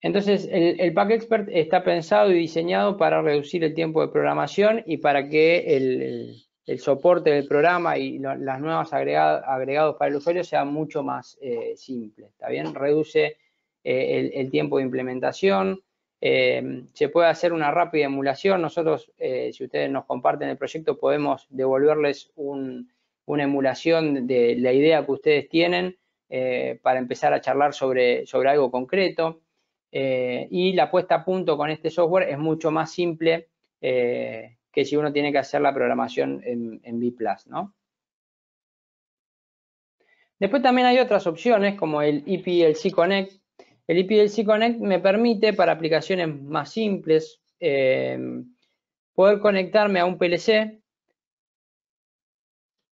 Entonces, el, Pack Expert está pensado y diseñado para reducir el tiempo de programación y para que el, soporte del programa y los las nuevas agregados para el usuario sea mucho más eh, simple. ¿Está bien? Reduce eh, el, tiempo de implementación. Eh, se puede hacer una rápida emulación. Nosotros, eh, si ustedes nos comparten el proyecto, podemos devolverles una emulación de la idea que ustedes tienen para empezar a charlar sobre algo concreto. Eh, y la puesta a punto con este software es mucho más simple eh, que si uno tiene que hacer la programación en, B+, ¿no? Después también hay otras opciones como el IPLC e Connect. El IPLC e Connect me permite para aplicaciones más simples eh, poder conectarme a un PLC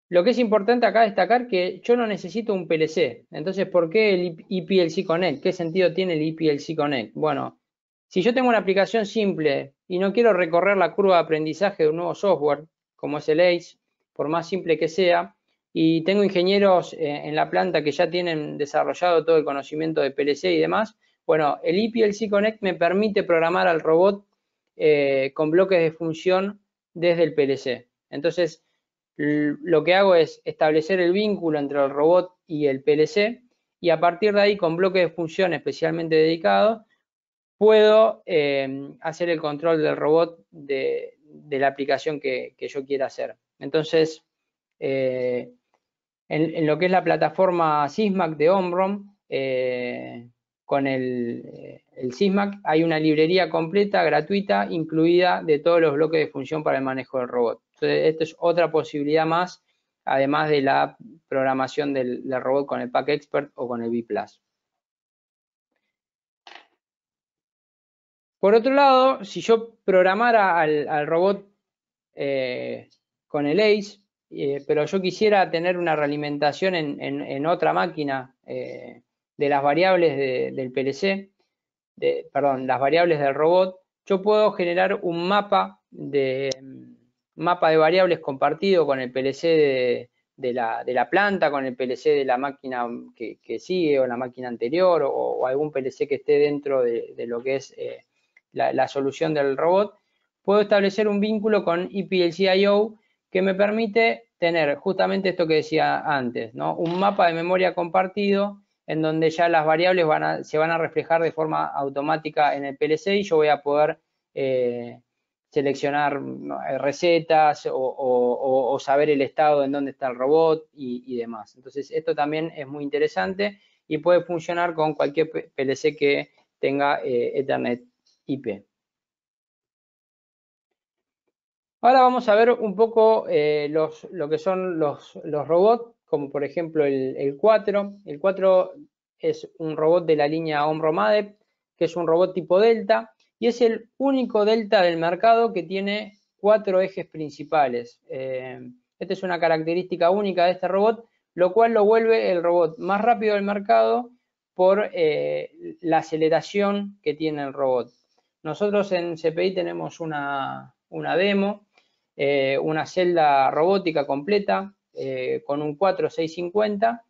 lo que es importante acá destacar que yo no necesito un PLC. Entonces, ¿por qué el IPLC e Connect? ¿Qué sentido tiene el IPLC e Connect? Bueno, si yo tengo una aplicación simple y no quiero recorrer la curva de aprendizaje de un nuevo software, como es el ACE, por más simple que sea, y tengo ingenieros eh, en la planta que ya tienen desarrollado todo el conocimiento de PLC y demás, bueno, el IPLC e Connect me permite programar al robot eh, con bloques de función desde el PLC. Entonces, lo que hago es establecer el vínculo entre el robot y el PLC y a partir de ahí con bloques de función especialmente dedicados puedo eh, hacer el control del robot de, la aplicación que, yo quiera hacer. Entonces, eh, en, lo que es la plataforma SysMac de Omron, eh, con el, el SysMac hay una librería completa, gratuita, incluida de todos los bloques de función para el manejo del robot. Entonces, esto es otra posibilidad más, además de la programación del, robot con el Pack Expert o con el B+. Por otro lado, si yo programara al, robot eh, con el ACE, eh, pero yo quisiera tener una realimentación en, otra máquina eh, de las variables del PLC, perdón, las variables del robot, yo puedo generar un mapa de, mapa de variables compartido con el PLC de, la, planta, con el PLC de la máquina que, sigue o la máquina anterior o, algún PLC que esté dentro de, lo que es eh, la, solución del robot, puedo establecer un vínculo con EPLC.io que me permite tener justamente esto que decía antes, ¿no? un mapa de memoria compartido en donde ya las variables se van a reflejar de forma automática en el PLC y yo voy a poder... Eh, seleccionar eh, recetas o, saber el estado en dónde está el robot y, demás. Entonces, esto también es muy interesante y puede funcionar con cualquier PLC que tenga eh, Ethernet IP. Ahora vamos a ver un poco eh, lo que son los, robots, como por ejemplo el, el, 4. El 4 es un robot de la línea Omromadep, que es un robot tipo Delta, y es el único delta del mercado que tiene cuatro ejes principales. Eh, esta es una característica única de este robot, lo cual lo vuelve el robot más rápido del mercado por eh, la aceleración que tiene el robot. Nosotros en CPI tenemos una, demo, eh, una celda robótica completa con un 4650,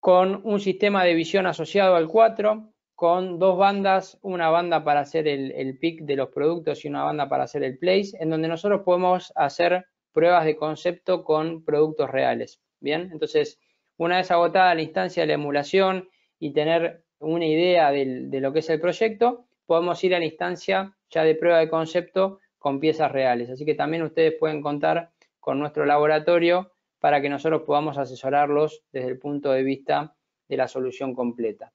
con un sistema de visión asociado al 4, con dos bandas, una banda para hacer el, pick de los productos y una banda para hacer el place, en donde nosotros podemos hacer pruebas de concepto con productos reales. Bien, entonces, una vez agotada la instancia de la emulación y tener una idea de lo que es el proyecto, podemos ir a la instancia ya de prueba de concepto con piezas reales. Así que también ustedes pueden contar con nuestro laboratorio para que nosotros podamos asesorarlos desde el punto de vista de la solución completa.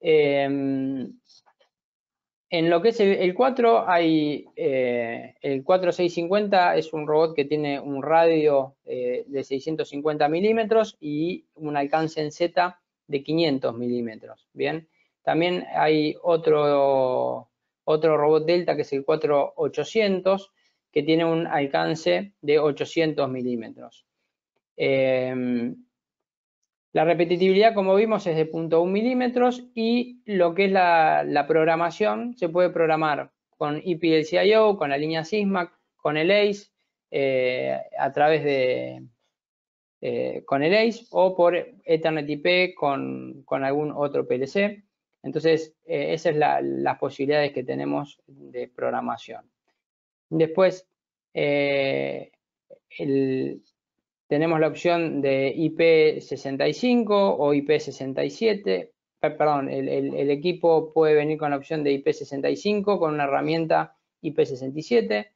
Em, en lo que es el 4 hay eh, el 4650 es un robot que tiene un radio eh, de 650 milímetros y un alcance en Z de 500 milímetros. Bien, también hay otro, otro robot Delta que es el 4800 que tiene un alcance de 800 milímetros. Em, la repetitividad, como vimos, es de 0.1 milímetros y lo que es la, programación se puede programar con e IPLCIO, con la línea SysMac, con el ACE, eh, a través de, eh, con el ACE o por Ethernet IP con, algún otro PLC. Entonces, eh, esas son las posibilidades que tenemos de programación. Después, el, tenemos la opción de IP65 o IP67. Perdón, el, equipo puede venir con la opción de IP65 con una herramienta IP67.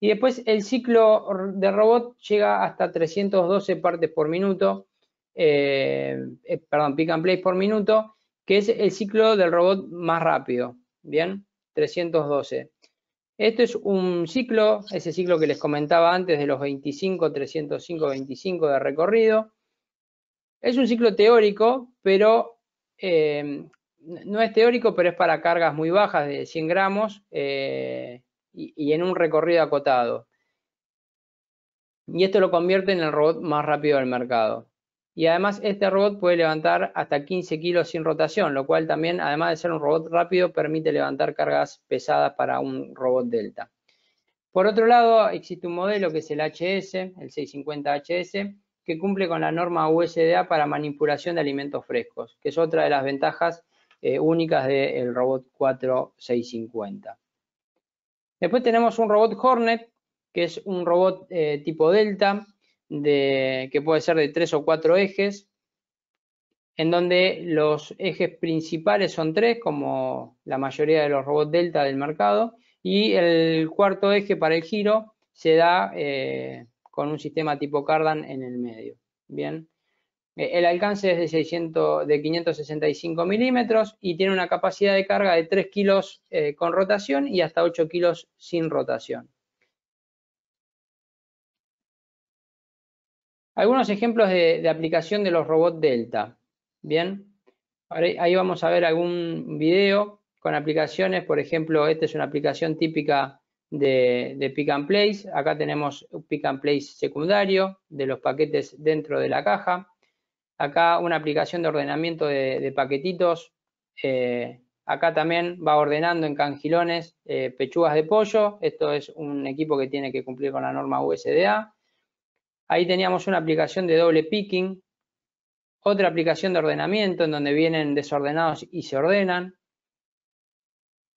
Y después el ciclo de robot llega hasta 312 partes por minuto, eh, eh, perdón, pick and place por minuto, que es el ciclo del robot más rápido, ¿bien? 312. Esto es un ciclo, ese ciclo que les comentaba antes de los 25, 305, 25 de recorrido. Es un ciclo teórico, pero eh, no es teórico, pero es para cargas muy bajas de 100 gramos eh, y, en un recorrido acotado. Y esto lo convierte en el robot más rápido del mercado. Y además este robot puede levantar hasta 15 kilos sin rotación, lo cual también, además de ser un robot rápido, permite levantar cargas pesadas para un robot Delta. Por otro lado, existe un modelo que es el HS, el 650HS, que cumple con la norma USDA para manipulación de alimentos frescos, que es otra de las ventajas eh, únicas del robot 4650. Después tenemos un robot Hornet, que es un robot eh, tipo Delta, que puede ser de tres o cuatro ejes, en donde los ejes principales son tres, como la mayoría de los robots Delta del mercado, y el cuarto eje para el giro se da eh, con un sistema tipo Cardan en el medio. Bien. Eh, el alcance es de, 565 milímetros y tiene una capacidad de carga de 3 kilos eh, con rotación y hasta 8 kilos sin rotación. Algunos ejemplos de, aplicación de los robots Delta. Bien, ahí vamos a ver algún video con aplicaciones. Por ejemplo, esta es una aplicación típica de, pick and place. Acá tenemos pick and place secundario de los paquetes dentro de la caja. Acá una aplicación de ordenamiento de, paquetitos. Eh, acá también va ordenando en cangilones eh, pechugas de pollo. Esto es un equipo que tiene que cumplir con la norma USDA. Ahí teníamos una aplicación de doble picking, otra aplicación de ordenamiento en donde vienen desordenados y se ordenan.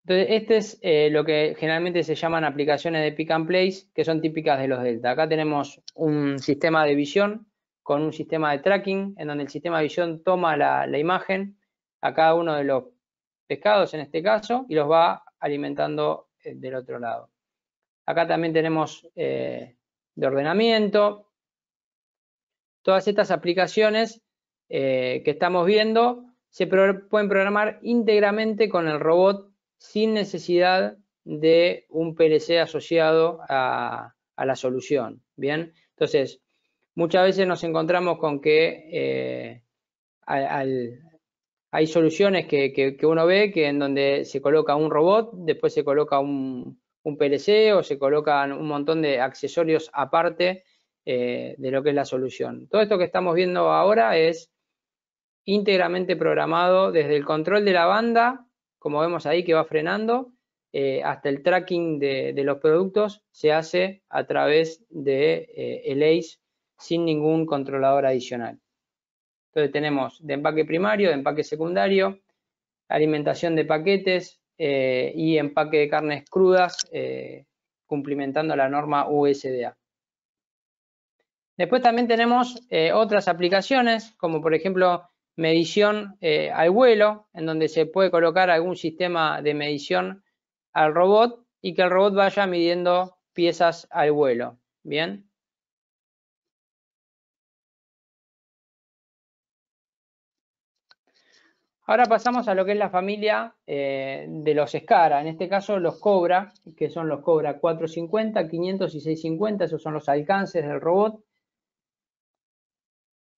Entonces, este es eh, lo que generalmente se llaman aplicaciones de pick and place, que son típicas de los Delta. Acá tenemos un sistema de visión con un sistema de tracking, en donde el sistema de visión toma la, imagen a cada uno de los pescados, en este caso, y los va alimentando eh, del otro lado. Acá también tenemos eh, de ordenamiento, Todas estas aplicaciones eh, que estamos viendo se pueden programar íntegramente con el robot sin necesidad de un PLC asociado a, la solución. Bien, entonces muchas veces nos encontramos con que eh, hay soluciones que, uno ve que en donde se coloca un robot, después se coloca un PLC o se colocan un montón de accesorios aparte eh, de lo que es la solución. Todo esto que estamos viendo ahora es íntegramente programado desde el control de la banda, como vemos ahí que va frenando, eh, hasta el tracking de, los productos se hace a través de eh, el ACE sin ningún controlador adicional. Entonces tenemos de empaque primario, de empaque secundario, alimentación de paquetes y empaque de carnes crudas, cumplimentando la norma USDA. Después también tenemos eh, otras aplicaciones, como por ejemplo medición eh, al vuelo, en donde se puede colocar algún sistema de medición al robot y que el robot vaya midiendo piezas al vuelo. Bien. Ahora pasamos a lo que es la familia eh, de los SCARA. en este caso los Cobra, que son los Cobra 450, 500 y 650, esos son los alcances del robot.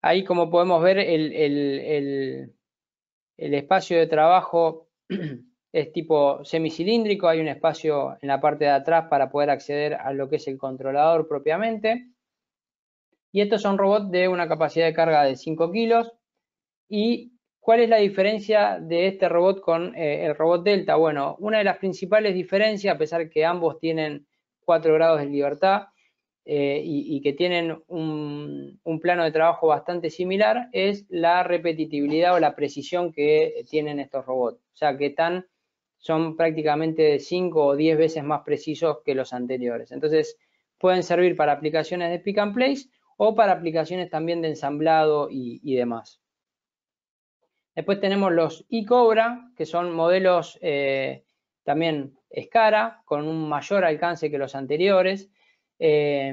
Ahí como podemos ver el, espacio de trabajo es tipo semicilíndrico, hay un espacio en la parte de atrás para poder acceder a lo que es el controlador propiamente. Y estos son robots de una capacidad de carga de 5 kilos. ¿Y cuál es la diferencia de este robot con eh, el robot Delta? Bueno, una de las principales diferencias, a pesar que ambos tienen 4 grados de libertad, eh, y, que tienen un, plano de trabajo bastante similar es la repetitividad o la precisión que tienen estos robots. O sea, que son prácticamente 5 o 10 veces más precisos que los anteriores. Entonces, pueden servir para aplicaciones de pick and place o para aplicaciones también de ensamblado y, demás. Después tenemos los e que son modelos eh, también escara, con un mayor alcance que los anteriores eh,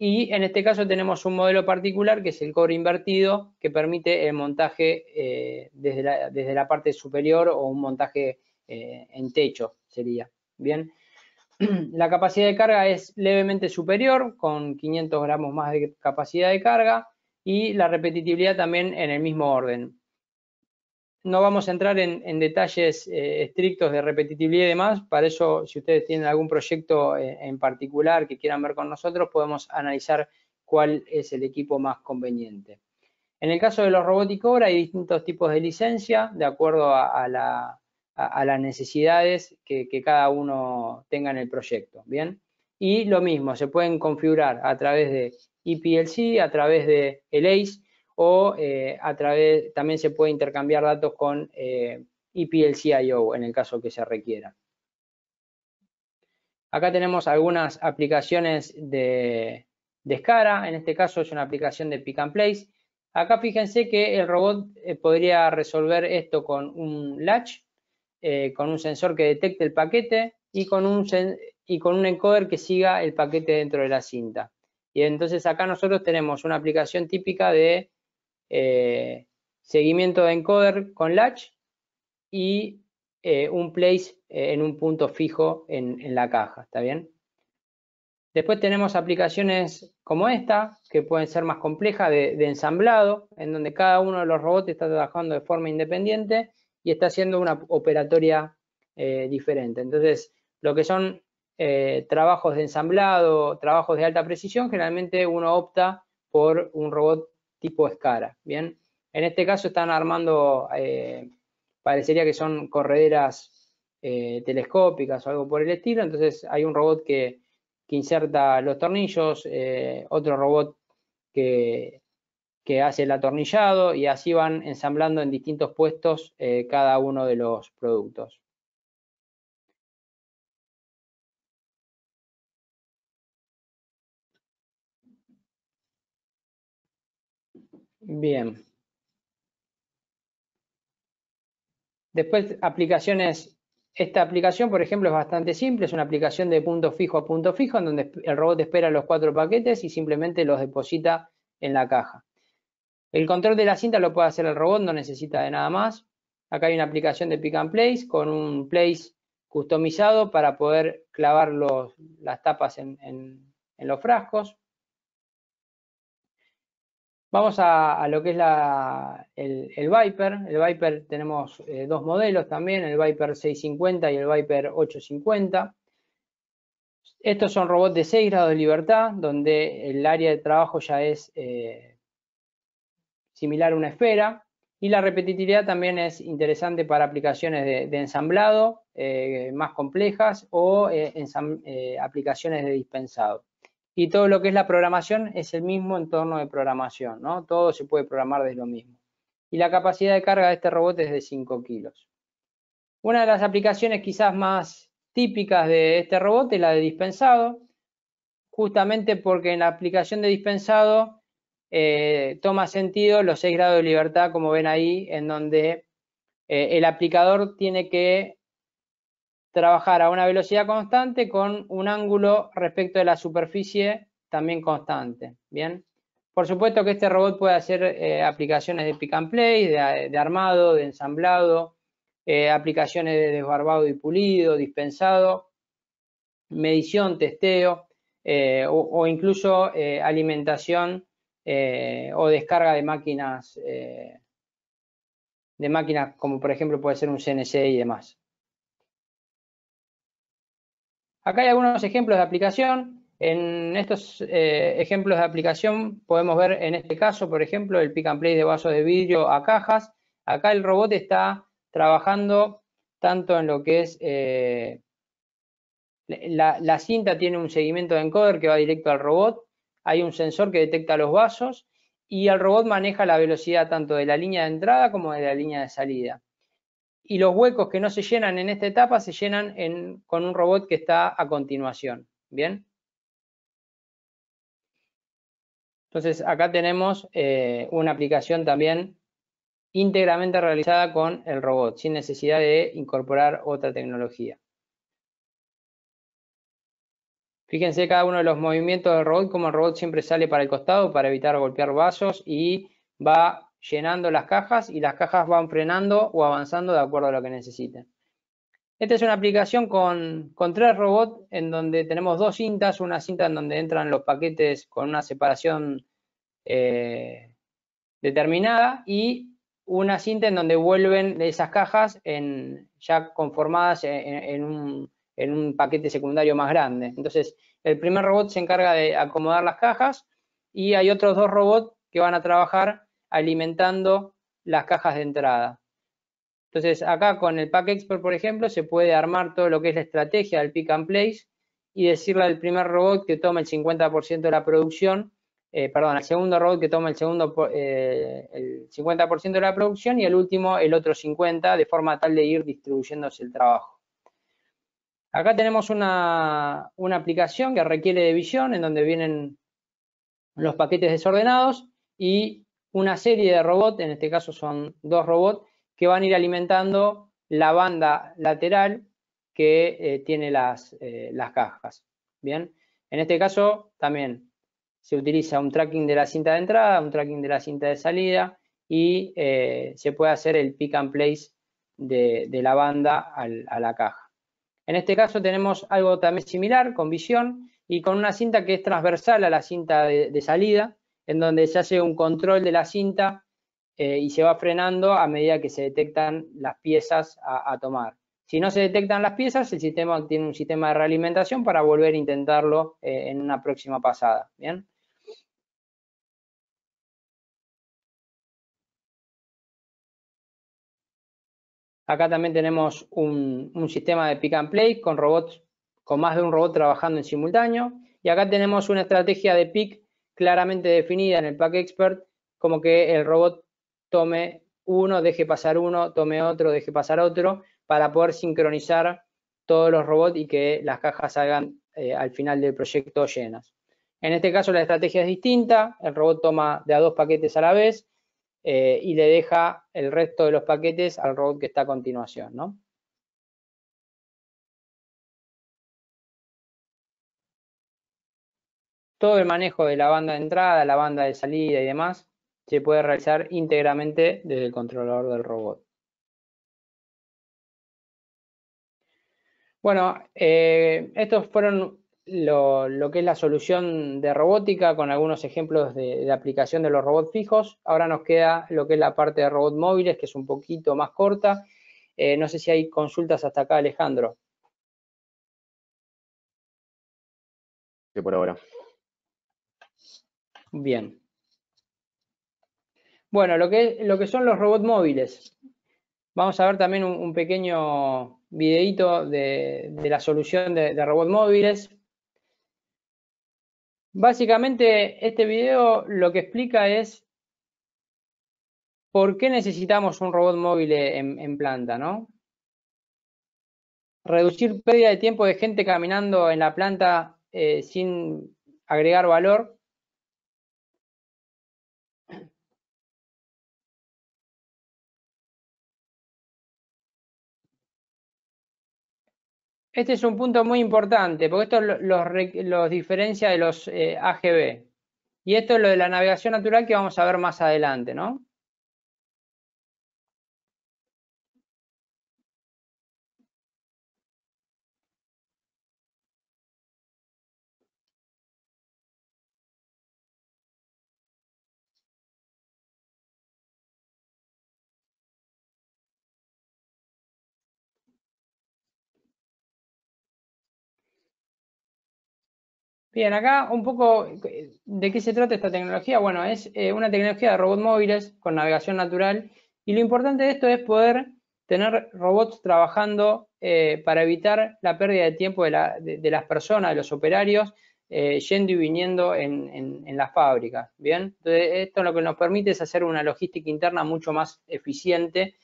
y en este caso tenemos un modelo particular que es el cobre invertido que permite el montaje eh, desde, la, parte superior o un montaje eh, en techo sería. Bien, la capacidad de carga es levemente superior con 500 gramos más de capacidad de carga y la repetitividad también en el mismo orden. No vamos a entrar en, detalles eh, estrictos de repetitividad y demás. Para eso, si ustedes tienen algún proyecto eh, en particular que quieran ver con nosotros, podemos analizar cuál es el equipo más conveniente. En el caso de los robóticos, ahora hay distintos tipos de licencia de acuerdo a, las necesidades que, cada uno tenga en el proyecto. Bien, y lo mismo, se pueden configurar a través de IPLC, a través de el o eh, a través, también se puede intercambiar datos con eh, EPLCIO en el caso que se requiera. Acá tenemos algunas aplicaciones de, descarga Scara, en este caso es una aplicación de Pick and Place. Acá fíjense que el robot eh, podría resolver esto con un latch, eh, con un sensor que detecte el paquete y con, un y con un encoder que siga el paquete dentro de la cinta. Y entonces acá nosotros tenemos una aplicación típica de eh, seguimiento de encoder con latch y eh, un place eh, en un punto fijo en, la caja, ¿está bien? Después tenemos aplicaciones como esta, que pueden ser más complejas de, ensamblado, en donde cada uno de los robots está trabajando de forma independiente y está haciendo una operatoria diferente. Entonces, lo que son trabajos de ensamblado, trabajos de alta precisión, generalmente uno opta por un robot tipo escara, ¿bien? En este caso están armando, eh, parecería que son correderas eh, telescópicas o algo por el estilo, entonces hay un robot que, inserta los tornillos, eh, otro robot que, que, hace el atornillado y así van ensamblando en distintos puestos cada uno de los productos. Bien. Después, aplicaciones. Esta aplicación, por ejemplo, es bastante simple. Es una aplicación de punto fijo a punto fijo en donde el robot espera los cuatro paquetes y simplemente los deposita en la caja. El control de la cinta lo puede hacer el robot, no necesita de nada más. Acá hay una aplicación de pick and place con un place customizado para poder clavar las tapas en los frascos. Vamos a, lo que es el, Viper. El Viper tenemos eh, dos modelos también, el Viper 650 y el Viper 850. Estos son robots de 6 grados de libertad, donde el área de trabajo ya es eh, similar a una esfera. Y la repetitividad también es interesante para aplicaciones de, ensamblado eh, más complejas o aplicaciones de dispensado y todo lo que es la programación es el mismo entorno de programación, ¿no? Todo se puede programar desde lo mismo. Y la capacidad de carga de este robot es de 5 kilos. Una de las aplicaciones quizás más típicas de este robot es la de dispensado, justamente porque en la aplicación de dispensado eh, toma sentido los 6 grados de libertad, como ven ahí, en donde eh, el aplicador tiene que trabajar a una velocidad constante con un ángulo respecto de la superficie también constante. Bien. Por supuesto que este robot puede hacer eh, aplicaciones de pick and play, de, armado, de ensamblado, eh, aplicaciones de desbarbado y pulido, dispensado, medición, testeo eh, o, o, incluso alimentación o descarga de máquinas, de máquinas como por ejemplo puede ser un CNC y demás. Acá hay algunos ejemplos de aplicación. En estos eh, ejemplos de aplicación podemos ver en este caso, por ejemplo, el pick and place de vasos de vidrio a cajas. Acá el robot está trabajando tanto en lo que es... Eh, la, cinta tiene un seguimiento de encoder que va directo al robot, hay un sensor que detecta los vasos y el robot maneja la velocidad tanto de la línea de entrada como de la línea de salida y los huecos que no se llenan en esta etapa se llenan con un robot que está a continuación. ¿Bien? Entonces, acá tenemos eh, una aplicación también íntegramente realizada con el robot, sin necesidad de incorporar otra tecnología. Fíjense cada uno de los movimientos del robot, como el robot siempre sale para el costado para evitar golpear vasos y va llenando las cajas y las cajas van frenando o avanzando de acuerdo a lo que necesiten. Esta es una aplicación con, tres robots en donde tenemos dos cintas, una cinta en donde entran los paquetes con una separación eh, determinada y una cinta en donde vuelven de esas cajas en, ya conformadas en, un, en un paquete secundario más grande. Entonces, el primer robot se encarga de acomodar las cajas y hay otros dos robots que van a trabajar alimentando las cajas de entrada. Entonces, acá con el Pack Export, por ejemplo, se puede armar todo lo que es la estrategia del pick and place y decirle al primer robot que tome el 50% de la producción, eh, perdón, al segundo robot que tome el, segundo, eh, el 50% de la producción y al último el otro 50%, de forma tal de ir distribuyéndose el trabajo. Acá tenemos una, una aplicación que requiere de visión, en donde vienen los paquetes desordenados y una serie de robots, en este caso son dos robots, que van a ir alimentando la banda lateral que eh, tiene las, eh, las cajas. Bien, en este caso también se utiliza un tracking de la cinta de entrada, un tracking de la cinta de salida y eh, se puede hacer el pick and place de, la banda a la caja. En este caso tenemos algo también similar con visión y con una cinta que es transversal a la cinta de salida en donde se hace un control de la cinta eh, y se va frenando a medida que se detectan las piezas a, tomar. Si no se detectan las piezas, el sistema tiene un sistema de realimentación para volver a intentarlo eh, en una próxima pasada. ¿bien? Acá también tenemos un, un, sistema de pick and play con robots, con más de un robot trabajando en simultáneo. Y acá tenemos una estrategia de pick claramente definida en el pack expert, como que el robot tome uno, deje pasar uno, tome otro, deje pasar otro, para poder sincronizar todos los robots y que las cajas salgan eh, al final del proyecto llenas. En este caso la estrategia es distinta, el robot toma de a dos paquetes a la vez eh, y le deja el resto de los paquetes al robot que está a continuación. ¿no? todo el manejo de la banda de entrada, la banda de salida y demás se puede realizar íntegramente desde el controlador del robot. Bueno, eh, estos fueron lo, que es la solución de robótica con algunos ejemplos de, aplicación de los robots fijos. Ahora nos queda lo que es la parte de robots móviles, que es un poquito más corta. Eh, no sé si hay consultas hasta acá, Alejandro. Sí, por ahora. Bien. Bueno, lo que, lo que son los robots móviles. Vamos a ver también un, pequeño videito de, la solución de, robots móviles. Básicamente, este video lo que explica es por qué necesitamos un robot móvil en, planta, ¿no? Reducir pérdida de tiempo de gente caminando en la planta eh, sin agregar valor Este es un punto muy importante, porque esto los, diferencia de los eh, AGB. Y esto es lo de la navegación natural que vamos a ver más adelante, ¿no? Bien, acá un poco eh, de qué se trata esta tecnología. Bueno, es eh, una tecnología de robots móviles con navegación natural y lo importante de esto es poder tener robots trabajando eh, para evitar la pérdida de tiempo de, las personas, de los operarios, yendo y viniendo en, en, las fábricas. Bien, entonces esto lo que nos permite es hacer una logística interna mucho más eficiente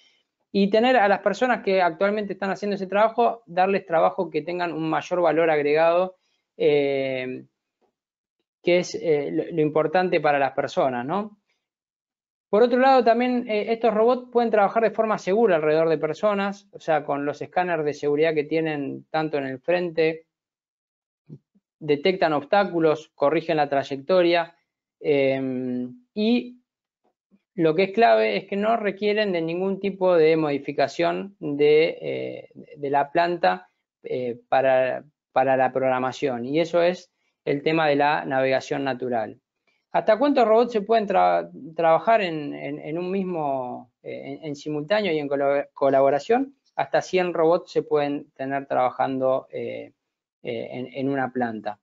y tener a las personas que actualmente están haciendo ese trabajo, darles trabajo que tengan un mayor valor agregado eh, que es eh, lo, importante para las personas, Por otro lado, también eh, estos robots pueden trabajar de forma segura alrededor de personas, o sea, con los escáneres de seguridad que tienen tanto en el frente, detectan obstáculos, corrigen la trayectoria eh, y lo que es clave es que no requieren de ningún tipo de modificación de la planta para, para la programación y eso es el tema de la navegación natural. ¿Hasta cuántos robots se pueden trabajar en, un mismo, eh, en, simultáneo y en colaboración? Hasta 100 robots se pueden tener trabajando eh, eh, en, una planta.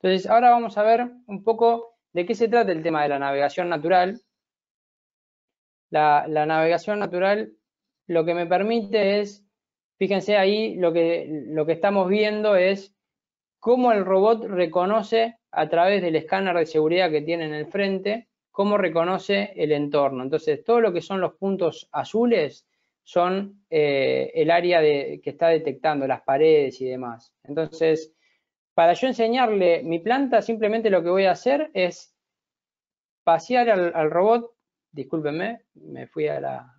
Entonces, ahora vamos a ver un poco de qué se trata el tema de la navegación natural. la navegación natural lo que me permite es Fíjense ahí lo que, lo que estamos viendo es cómo el robot reconoce a través del escáner de seguridad que tiene en el frente, cómo reconoce el entorno. Entonces, todo lo que son los puntos azules son eh, el área de, que está detectando, las paredes y demás. Entonces, para yo enseñarle mi planta, simplemente lo que voy a hacer es pasear al, robot, discúlpenme, me fui a la,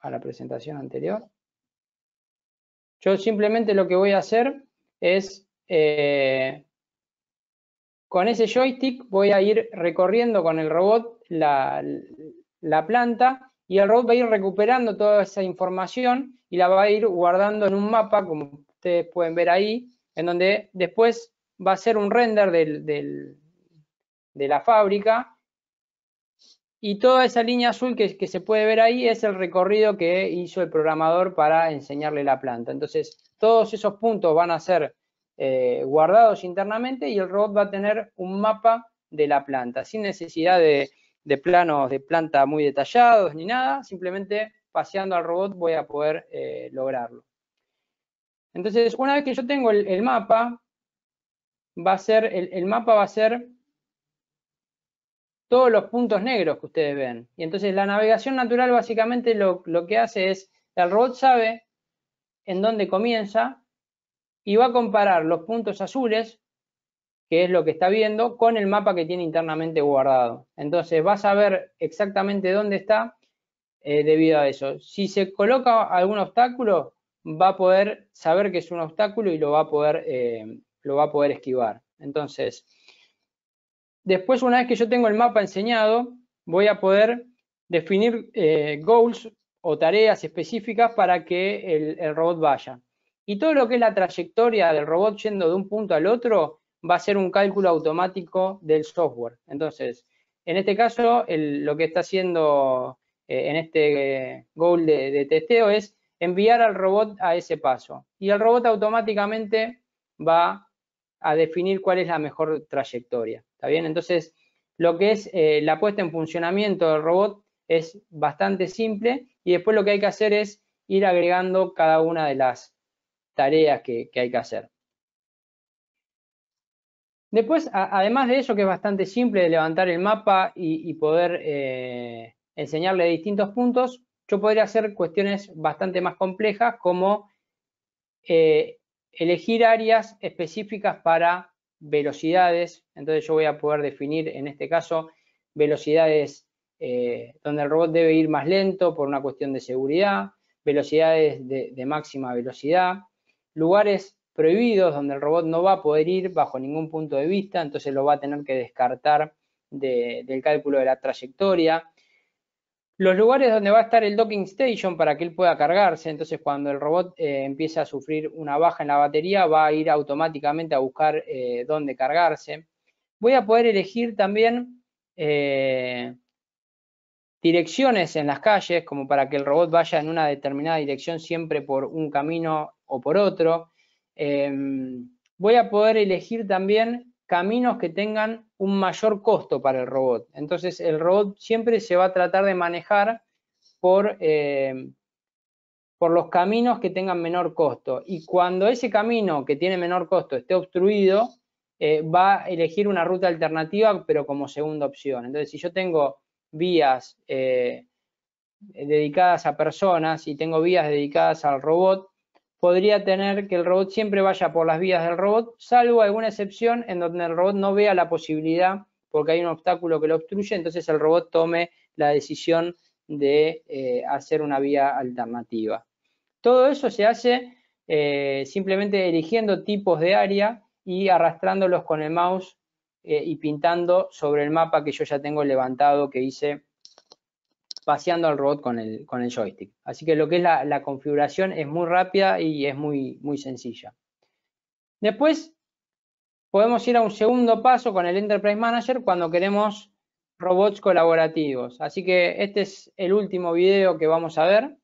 a la presentación anterior. Yo simplemente lo que voy a hacer es, eh, con ese joystick voy a ir recorriendo con el robot la, planta y el robot va a ir recuperando toda esa información y la va a ir guardando en un mapa, como ustedes pueden ver ahí, en donde después va a ser un render de la fábrica y toda esa línea azul que, se puede ver ahí es el recorrido que hizo el programador para enseñarle la planta. Entonces, todos esos puntos van a ser eh, guardados internamente y el robot va a tener un mapa de la planta, sin necesidad de, planos de planta muy detallados ni nada, simplemente paseando al robot voy a poder eh, lograrlo. Entonces, una vez que yo tengo el, mapa, va a ser, el mapa va a ser todos los puntos negros que ustedes ven. Y entonces la navegación natural básicamente lo, que hace es, el robot sabe en dónde comienza y va a comparar los puntos azules, que es lo que está viendo, con el mapa que tiene internamente guardado. Entonces va a saber exactamente dónde está eh, debido a eso. Si se coloca algún obstáculo, va a poder saber que es un obstáculo y lo va a poder, eh, lo va a poder esquivar. Entonces, Después, una vez que yo tengo el mapa enseñado, voy a poder definir eh, goals o tareas específicas para que el, robot vaya. Y todo lo que es la trayectoria del robot yendo de un punto al otro va a ser un cálculo automático del software. Entonces, en este caso, lo que está haciendo eh, en este eh, goal de, de, testeo es enviar al robot a ese paso. Y el robot automáticamente va a definir cuál es la mejor trayectoria. ¿Está bien? Entonces, lo que es eh, la puesta en funcionamiento del robot es bastante simple y después lo que hay que hacer es ir agregando cada una de las tareas que, hay que hacer. Después, además de eso, que es bastante simple de levantar el mapa y, poder eh, enseñarle distintos puntos, yo podría hacer cuestiones bastante más complejas como eh, elegir áreas específicas para velocidades, entonces yo voy a poder definir en este caso velocidades eh, donde el robot debe ir más lento por una cuestión de seguridad, velocidades de, máxima velocidad, lugares prohibidos donde el robot no va a poder ir bajo ningún punto de vista, entonces lo va a tener que descartar del cálculo de la trayectoria, los lugares donde va a estar el docking station para que él pueda cargarse. Entonces, cuando el robot eh, empiece a sufrir una baja en la batería, va a ir automáticamente a buscar eh, dónde cargarse. Voy a poder elegir también eh, direcciones en las calles, como para que el robot vaya en una determinada dirección siempre por un camino o por otro. Em, voy a poder elegir también caminos que tengan un mayor costo para el robot. Entonces, el robot siempre se va a tratar de manejar por, eh, por los caminos que tengan menor costo. Y cuando ese camino que tiene menor costo esté obstruido, eh, va a elegir una ruta alternativa, pero como segunda opción. Entonces, si yo tengo vías eh, dedicadas a personas y tengo vías dedicadas al robot, podría tener que el robot siempre vaya por las vías del robot, salvo alguna excepción en donde el robot no vea la posibilidad porque hay un obstáculo que lo obstruye, entonces el robot tome la decisión de eh, hacer una vía alternativa. Todo eso se hace eh, simplemente eligiendo tipos de área y arrastrándolos con el mouse eh, y pintando sobre el mapa que yo ya tengo levantado que hice paseando al robot con el, con el joystick. Así que lo que es la, configuración es muy rápida y es muy, muy sencilla. Después podemos ir a un segundo paso con el Enterprise Manager cuando queremos robots colaborativos. Así que este es el último video que vamos a ver.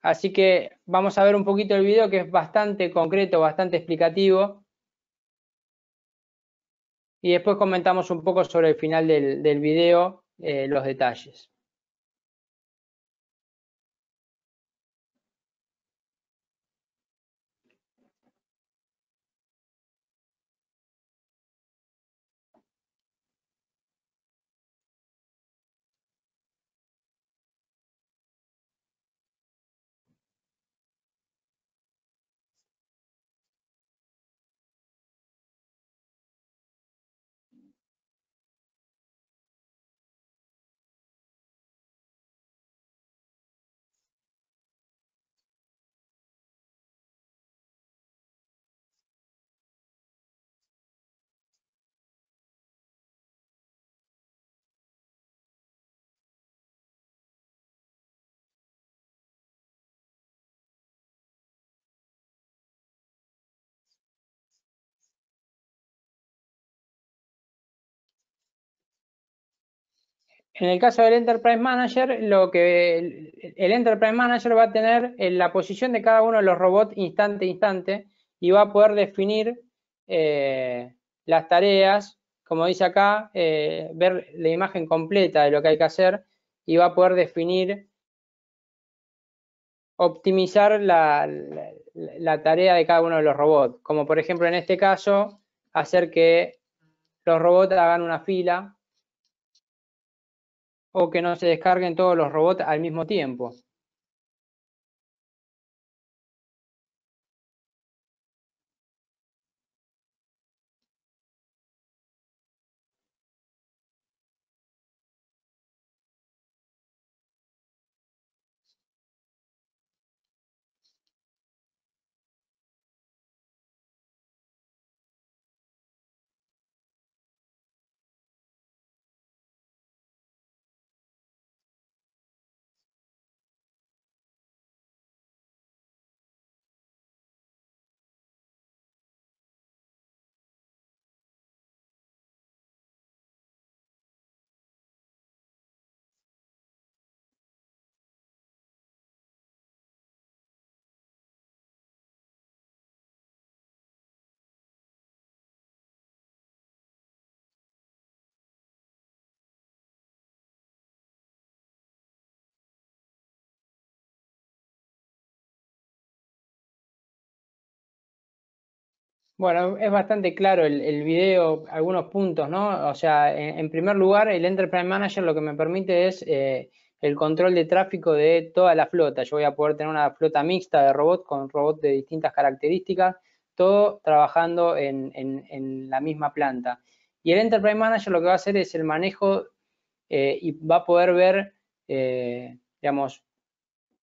Así que vamos a ver un poquito el video que es bastante concreto, bastante explicativo y después comentamos un poco sobre el final del, del video eh, los detalles. En el caso del Enterprise Manager, lo que el, Enterprise Manager va a tener eh, la posición de cada uno de los robots instante a instante y va a poder definir eh, las tareas, como dice acá, eh, ver la imagen completa de lo que hay que hacer y va a poder definir, optimizar la tarea de cada uno de los robots. Como por ejemplo en este caso, hacer que los robots hagan una fila o que no se descarguen todos los robots al mismo tiempo. Bueno, es bastante claro el, video, algunos puntos, ¿no? O sea, en, primer lugar, el Enterprise Manager lo que me permite es eh, el control de tráfico de toda la flota. Yo voy a poder tener una flota mixta de robots con robots de distintas características, todo trabajando en, la misma planta. Y el Enterprise Manager lo que va a hacer es el manejo eh, y va a poder ver, eh, digamos,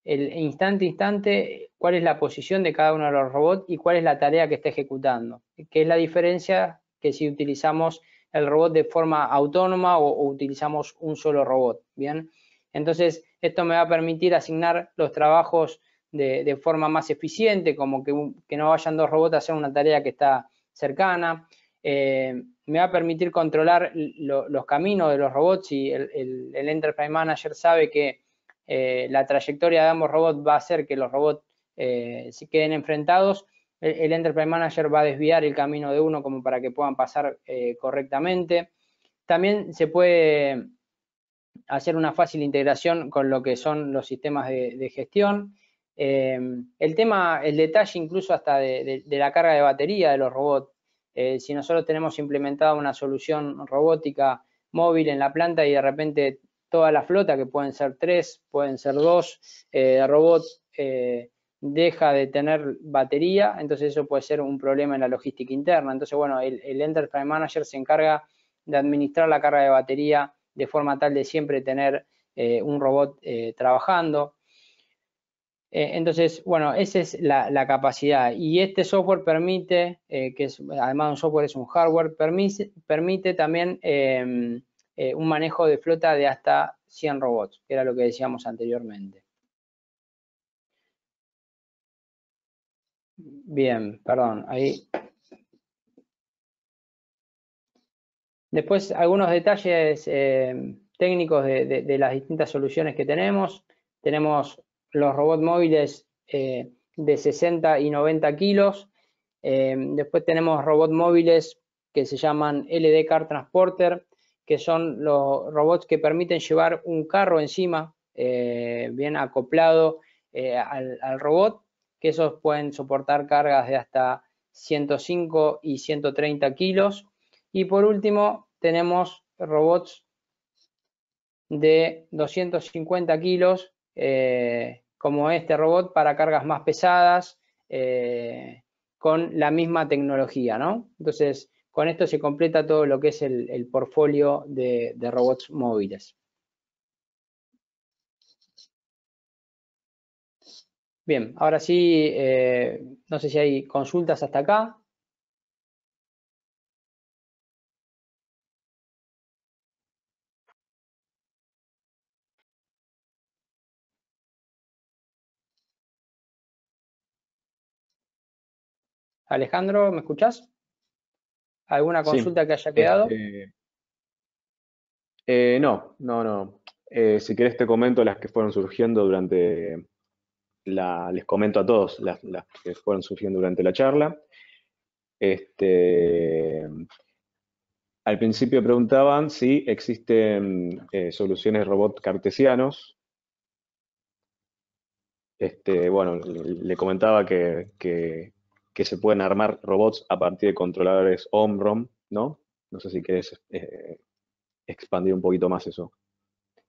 el instante instante cuál es la posición de cada uno de los robots y cuál es la tarea que está ejecutando, qué es la diferencia que si utilizamos el robot de forma autónoma o, utilizamos un solo robot, ¿bien? Entonces, esto me va a permitir asignar los trabajos de, forma más eficiente, como que, no vayan dos robots a hacer una tarea que está cercana. Eh, me va a permitir controlar los caminos de los robots y el Enterprise Manager sabe que eh, la trayectoria de ambos robots va a hacer que los robots eh, se queden enfrentados, el, Enterprise Manager va a desviar el camino de uno como para que puedan pasar eh, correctamente. También se puede hacer una fácil integración con lo que son los sistemas de, gestión. Em, el tema, el detalle incluso hasta de, la carga de batería de los robots. si nosotros tenemos implementada una solución robótica móvil en la planta y de repente toda la flota, que pueden ser tres, pueden ser dos, el eh, robot eh, deja de tener batería, entonces eso puede ser un problema en la logística interna. Entonces, bueno, el, Enterprise Manager se encarga de administrar la carga de batería de forma tal de siempre tener eh, un robot trabajando. entonces, bueno, esa es la, capacidad. Y este software permite, que es, además un software es un hardware, permite también em, eh, un manejo de flota de hasta 100 robots, que era lo que decíamos anteriormente. Bien, perdón, ahí. Después algunos detalles eh, técnicos de, las distintas soluciones que tenemos. Tenemos los robots móviles eh, de 60 y 90 kilos. después tenemos robots móviles que se llaman LD Car Transporter, que son los robots que permiten llevar un carro encima, eh, bien acoplado eh, al, robot, que esos pueden soportar cargas de hasta 105 y 130 kilos. Y por último, tenemos robots de 250 kilos, eh, como este robot, para cargas más pesadas, con la misma tecnología, ¿no? Entonces, con esto se completa todo lo que es el, portfolio de, robots móviles. Bien, ahora sí, eh, no sé si hay consultas hasta acá. Alejandro, ¿me escuchás? ¿Alguna consulta que haya quedado? Este, eh, no, no, no. Eh, si querés te comento las que fueron surgiendo durante la, les comento a todos las, que fueron surgiendo durante la charla. Este, al principio preguntaban si existen eh, soluciones robot cartesianos. Este, bueno, le, comentaba que, que se pueden armar robots a partir de controladores OMROM, ¿no? No sé si quieres eh, expandir un poquito más eso.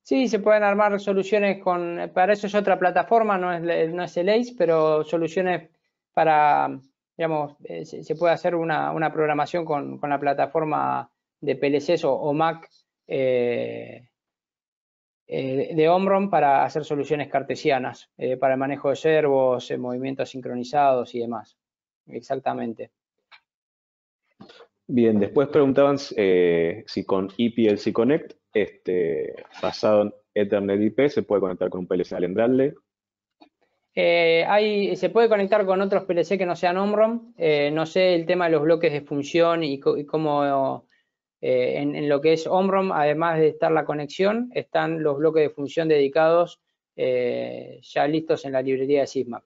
Sí, se pueden armar soluciones con, para eso es otra plataforma, no es, no es el ACE, pero soluciones para, digamos, eh, se puede hacer una, programación con, la plataforma de PLCs o, Mac eh, de Omron para hacer soluciones cartesianas, para el manejo de servos, movimientos sincronizados y demás exactamente. Bien, después preguntaban eh, si con IPLC Connect, este, basado en Ethernet IP, se puede conectar con un PLC Al eh, se puede conectar con otros PLC que no sean Omron. Eh, no sé el tema de los bloques de función y, cómo en, lo que es Omron, además de estar la conexión, están los bloques de función dedicados ya listos en la librería de SysMac.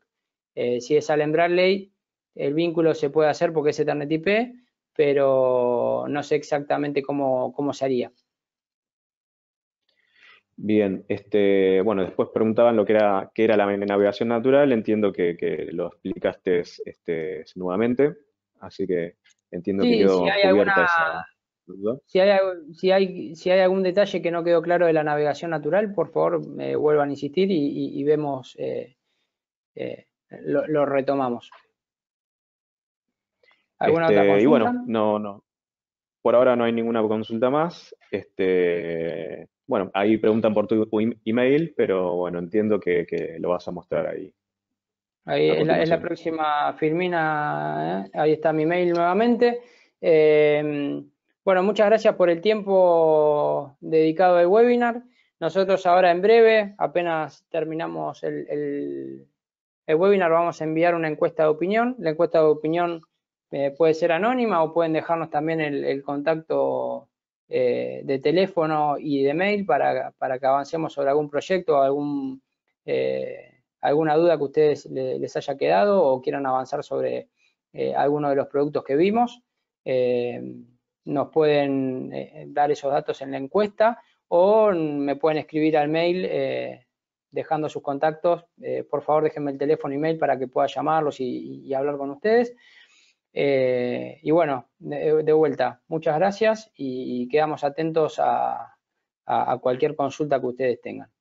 si es alendrarle el vínculo se puede hacer porque es Ethernet IP, pero no sé exactamente cómo, cómo se haría. Bien, este, bueno, después preguntaban lo que era, qué era la navegación natural, entiendo que, lo explicaste este, nuevamente, así que entiendo que quedó si hay esa Si hay, algún detalle que no quedó claro de la navegación natural, por favor me eh, vuelvan a insistir y, vemos, eh, eh, lo retomamos. Este, y bueno, no, no. Por ahora no hay ninguna consulta más. Este, bueno, ahí preguntan por tu email, pero bueno, entiendo que, lo vas a mostrar ahí. Ahí es la, próxima Firmina, ¿eh? ahí está mi email nuevamente. Em, bueno, muchas gracias por el tiempo dedicado al webinar. Nosotros ahora en breve, apenas terminamos el, el webinar, vamos a enviar una encuesta de opinión. La encuesta de opinión eh, puede ser anónima o pueden dejarnos también el, contacto eh, de teléfono y de mail para, que avancemos sobre algún proyecto o algún, eh, alguna duda que ustedes les haya quedado o quieran avanzar sobre alguno de los productos que vimos. nos pueden dar esos datos en la encuesta o me pueden escribir al mail dejando sus contactos. por favor, déjenme el teléfono y mail para que pueda llamarlos y hablar con ustedes. Eh, y bueno, de, vuelta, muchas gracias y, quedamos atentos a cualquier consulta que ustedes tengan.